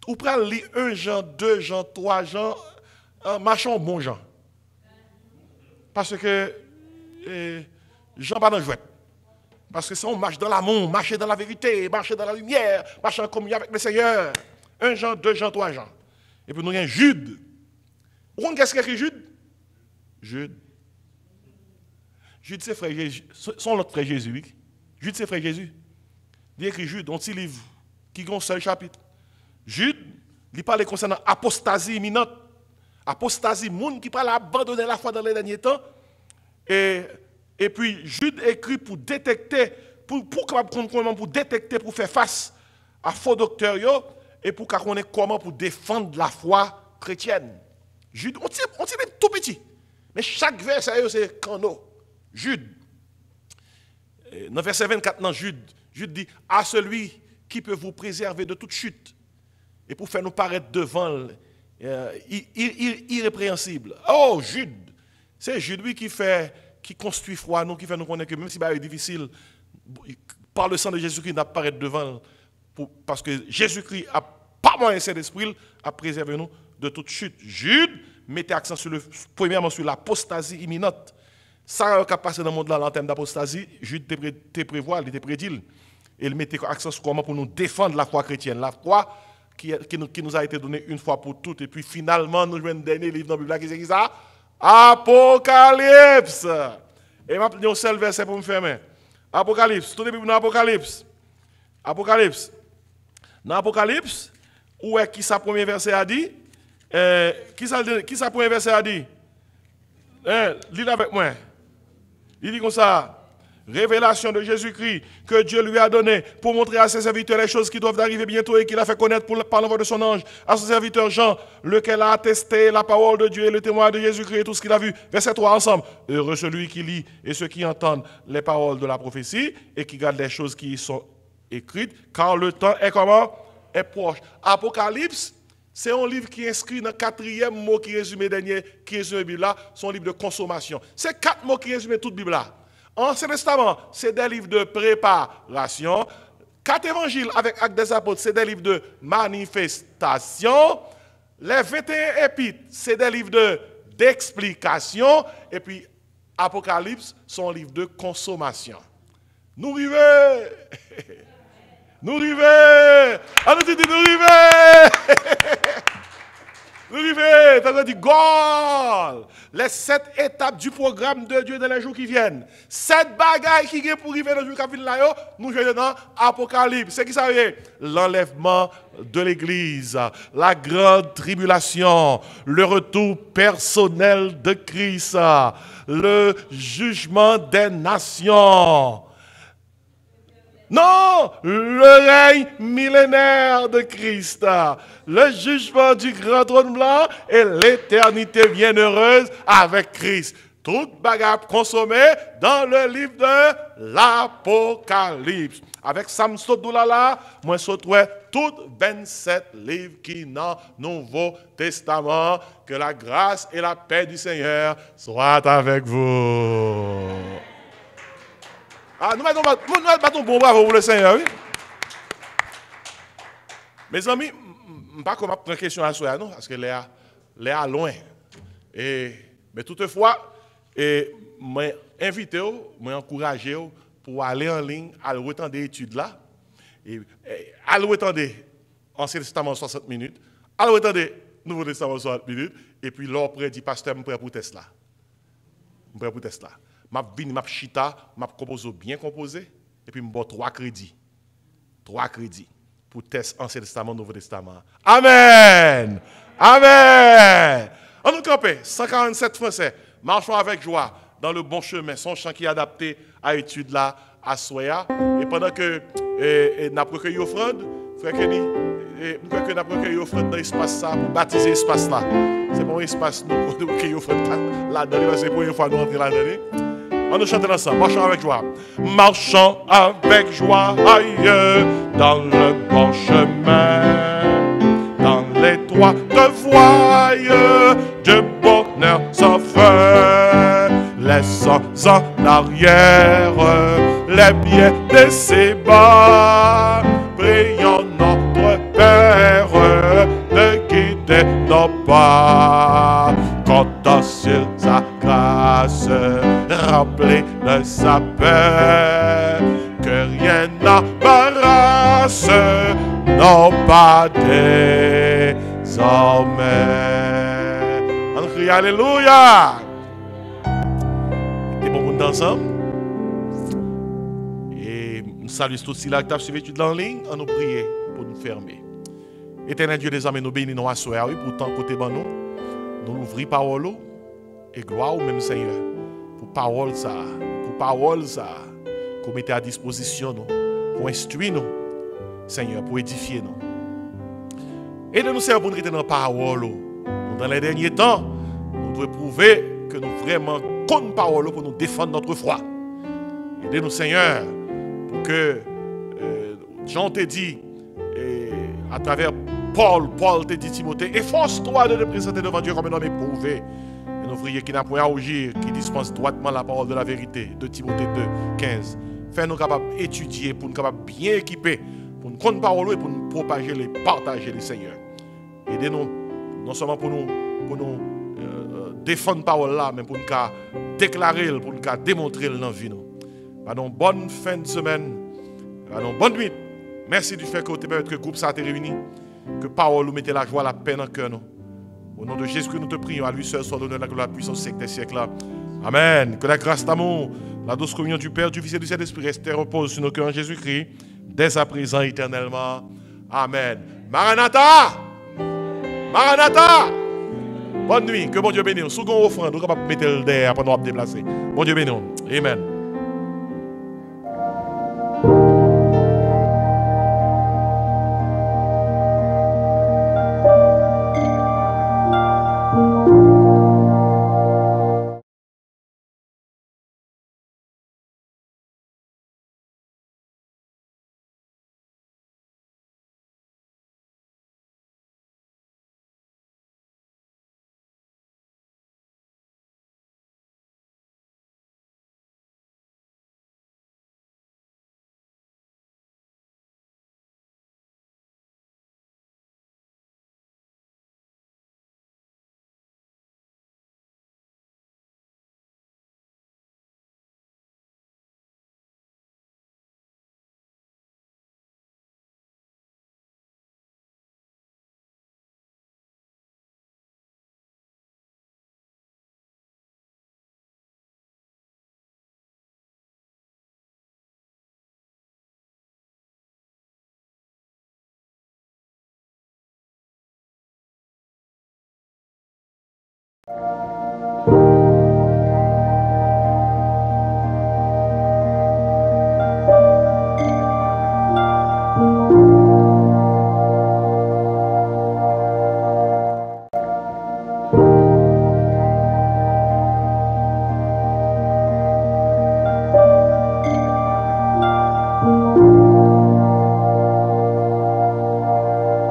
Ou praler un Jean, deux Jean, trois Jean, marchons bon Jean. Parce que eh, Jean pas dans jouette. Parce que si on marche dans l'amour, marcher dans la vérité, marcher dans la lumière, marcher en communion avec le Seigneur. Un Jean, deux Jean, trois Jean. Et puis nous avons Jude. Où est qu'est-ce écrit Jude Jude. Jude, c'est frère Jésus. Son autre frère Jésus, oui. Jude, c'est frère Jésus. Il écrit Jude, dans petit livre, qui a un seul chapitre. Jude, il parle concernant apostasie imminente. Apostasie, monde qui parle abandonner la foi dans les derniers temps. Et et puis Jude écrit pour détecter, pour, pour comment pour détecter, pour faire face à faux docteurs et pour qu'on comment pour défendre la foi chrétienne. Jude, on tire, on tout petit. Mais chaque verset, c'est canot. Jude. Dans verset 24, dans Jude, Jude dit À celui qui peut vous préserver de toute chute et pour faire nous paraître devant euh, irrépréhensible. Oh, Jude C'est Jude, lui, qui fait qui construit foi nous, qui fait nous connaître que même si c'est bah, difficile, par le sang de Jésus-Christ, d'apparaître devant, parce que Jésus-Christ a pas moins Saint-Esprit, a préservé nous de toute chute. Jude mettait accent sur le, premièrement sur l'apostasie imminente. Ça a passé dans le monde là, en termes d'apostasie, Jude te prévoit, il était prédit. Il mettait accent sur comment pour nous défendre la foi chrétienne. La foi qui, qui, nous, a été donnée une fois pour toutes. Et puis finalement, nous jouons un dernier livre dans la Bible qui c'est ça Apocalipse. E map nou sel verse pou m ferme. Apokalips. Tout e é bib nan apokalips. Apokalips. Nan apokalips, ou é e ki é sa premier verse a di? Eh, ki, sa, ki sa premier verse a di? Eh, li la vek mwen. Li di kon révélation de Jésus-Christ que Dieu lui a donné pour montrer à ses serviteurs les choses qui doivent arriver bientôt et qu'il a fait connaître par l'envoi de son ange à son serviteur Jean, lequel a attesté la parole de Dieu et le témoin de Jésus-Christ et tout ce qu'il a vu. Verset 3 ensemble. Heureux celui qui lit et ceux qui entendent les paroles de la prophétie et qui gardent les choses qui y sont écrites, car le temps est comment Est proche. Apocalypse, c'est un livre qui inscrit dans le quatrième mot qui résume dernier, qui résume la Bible son livre de consommation. C'est quatre mots qui résument toute Bible là. Ancien Testament, c'est des livres de préparation. Quatre évangiles avec Actes des Apôtres, c'est des livres de manifestation. Les 21 épîtres, c'est des livres d'explication. et puis, Apocalypse, son livre de consommation. Nous vivons Nous vivons allez nous vivons t'as Les sept étapes du programme de Dieu dans les jours qui viennent. Sept bagailles qui viennent pour arriver dans le jour qui nous jouons dans Apocalypse. C'est qui ça L'enlèvement de l'Église, la grande tribulation, le retour personnel de Christ, le jugement des nations. Non, le règne millénaire de Christ, le jugement du grand trône blanc et l'éternité bienheureuse avec Christ. Toute bagarre consommée dans le livre de l'Apocalypse. Avec Sam Doulala, moi souhaiterais toutes 27 livres qui dans Nouveau Testament. Que la grâce et la paix du Seigneur soient avec vous. Ah, nous mettons, nous bon bravo pour le Seigneur, oui. Mes amis, je ne pas comment prendre question à soi, non, parce que Léa, est loin. mais toutefois, et je vous encourager pour aller en ligne, aller retendre l'étude là, et, et des retendre Ancien Testament 60 minutes, aller retendre Nouveau Testament 60 minutes, et puis l'or dit, pasteur, je prêt pour Tesla. Je prêt pour Tesla m'a suis m'a chita, m'a composé bien composé, et puis m'a trois crédits. Trois crédits pour test Ancien Testament, Nouveau Testament. Amen! Amen! En nous campé 147 Français, marchons avec joie dans le bon chemin. Son chant qui est adapté à l'étude là, à Soya. Et pendant que nous avons recueilli frère Kenny, et nous avons recueilli l'offrande dans l'espace là, pour baptiser l'espace là. C'est mon espace, nous avons offrande là, dans c'est pour une fois nous rentrer là-dedans. Hein. On chantant chantera ça. Marchons avec joie. Marchons avec joie dans le bon chemin. Dans les de voie du bonheur sans feu Laissons en arrière les biens de ses bas. Prions notre Père de quitter nos pas. Quand à sa grâce rappelez de sa peur que rien n'embarrasse, non pas désormais. On crie Alléluia! T'es bon pour ensemble? Et nous saluons tous ceux qui ont suivi l'étude en ligne, on nous prier pour nous fermer. Éternel Dieu des hommes, nous bénissons à soi, oui, pour côté de nous. Nous l'ouvrir par l'eau et gloire au même Seigneur parole ça, pour parole ça, qu'on mette à disposition nous, pour instruire nous, Seigneur, pour édifier nous. Seigneur, pour nous servir dans parole. Oh. Dans les derniers temps, nous devons prouver que nous vraiment comptons parole pour nous défendre notre foi. aide nous Seigneur, pour que euh, Jean t'ait dit, et à travers Paul, Paul t'a dit Timothée, efforce-toi de te présenter devant Dieu comme un homme éprouvé qui n'a point à qui dispense droitement la parole de la vérité, de Timothée 2, 15. Fais-nous capables d'étudier pour nous capables bien équiper, pour nous la parole et pour nous propager, les partager, les Seigneur. Aidez-nous, non seulement pour nous, pour nous euh, euh, défendre parole là, mais pour nous déclarer, pour nous démontrer dans la vie. bonne fin de semaine. Allons, bonne nuit. Merci du fait que vous avez que le groupe s'est réuni. Que parole nous mette la joie, la peine le cœur. Nous. Au nom de Jésus nous te prions, à lui seul soit donnée la gloire, la puissance siècle des siècles. Amen. Que la grâce d'amour, la douce communion du Père, du Fils et du Saint-Esprit reste et repose sur nos cœurs en Jésus-Christ, dès à présent, éternellement. Amen. Maranatha! Maranatha! Bonne nuit. Que mon Dieu bénisse. Second offrande, nous ne capables pas mettre le derrière après nous déplacer. Mon Dieu bénisse. Amen. thank you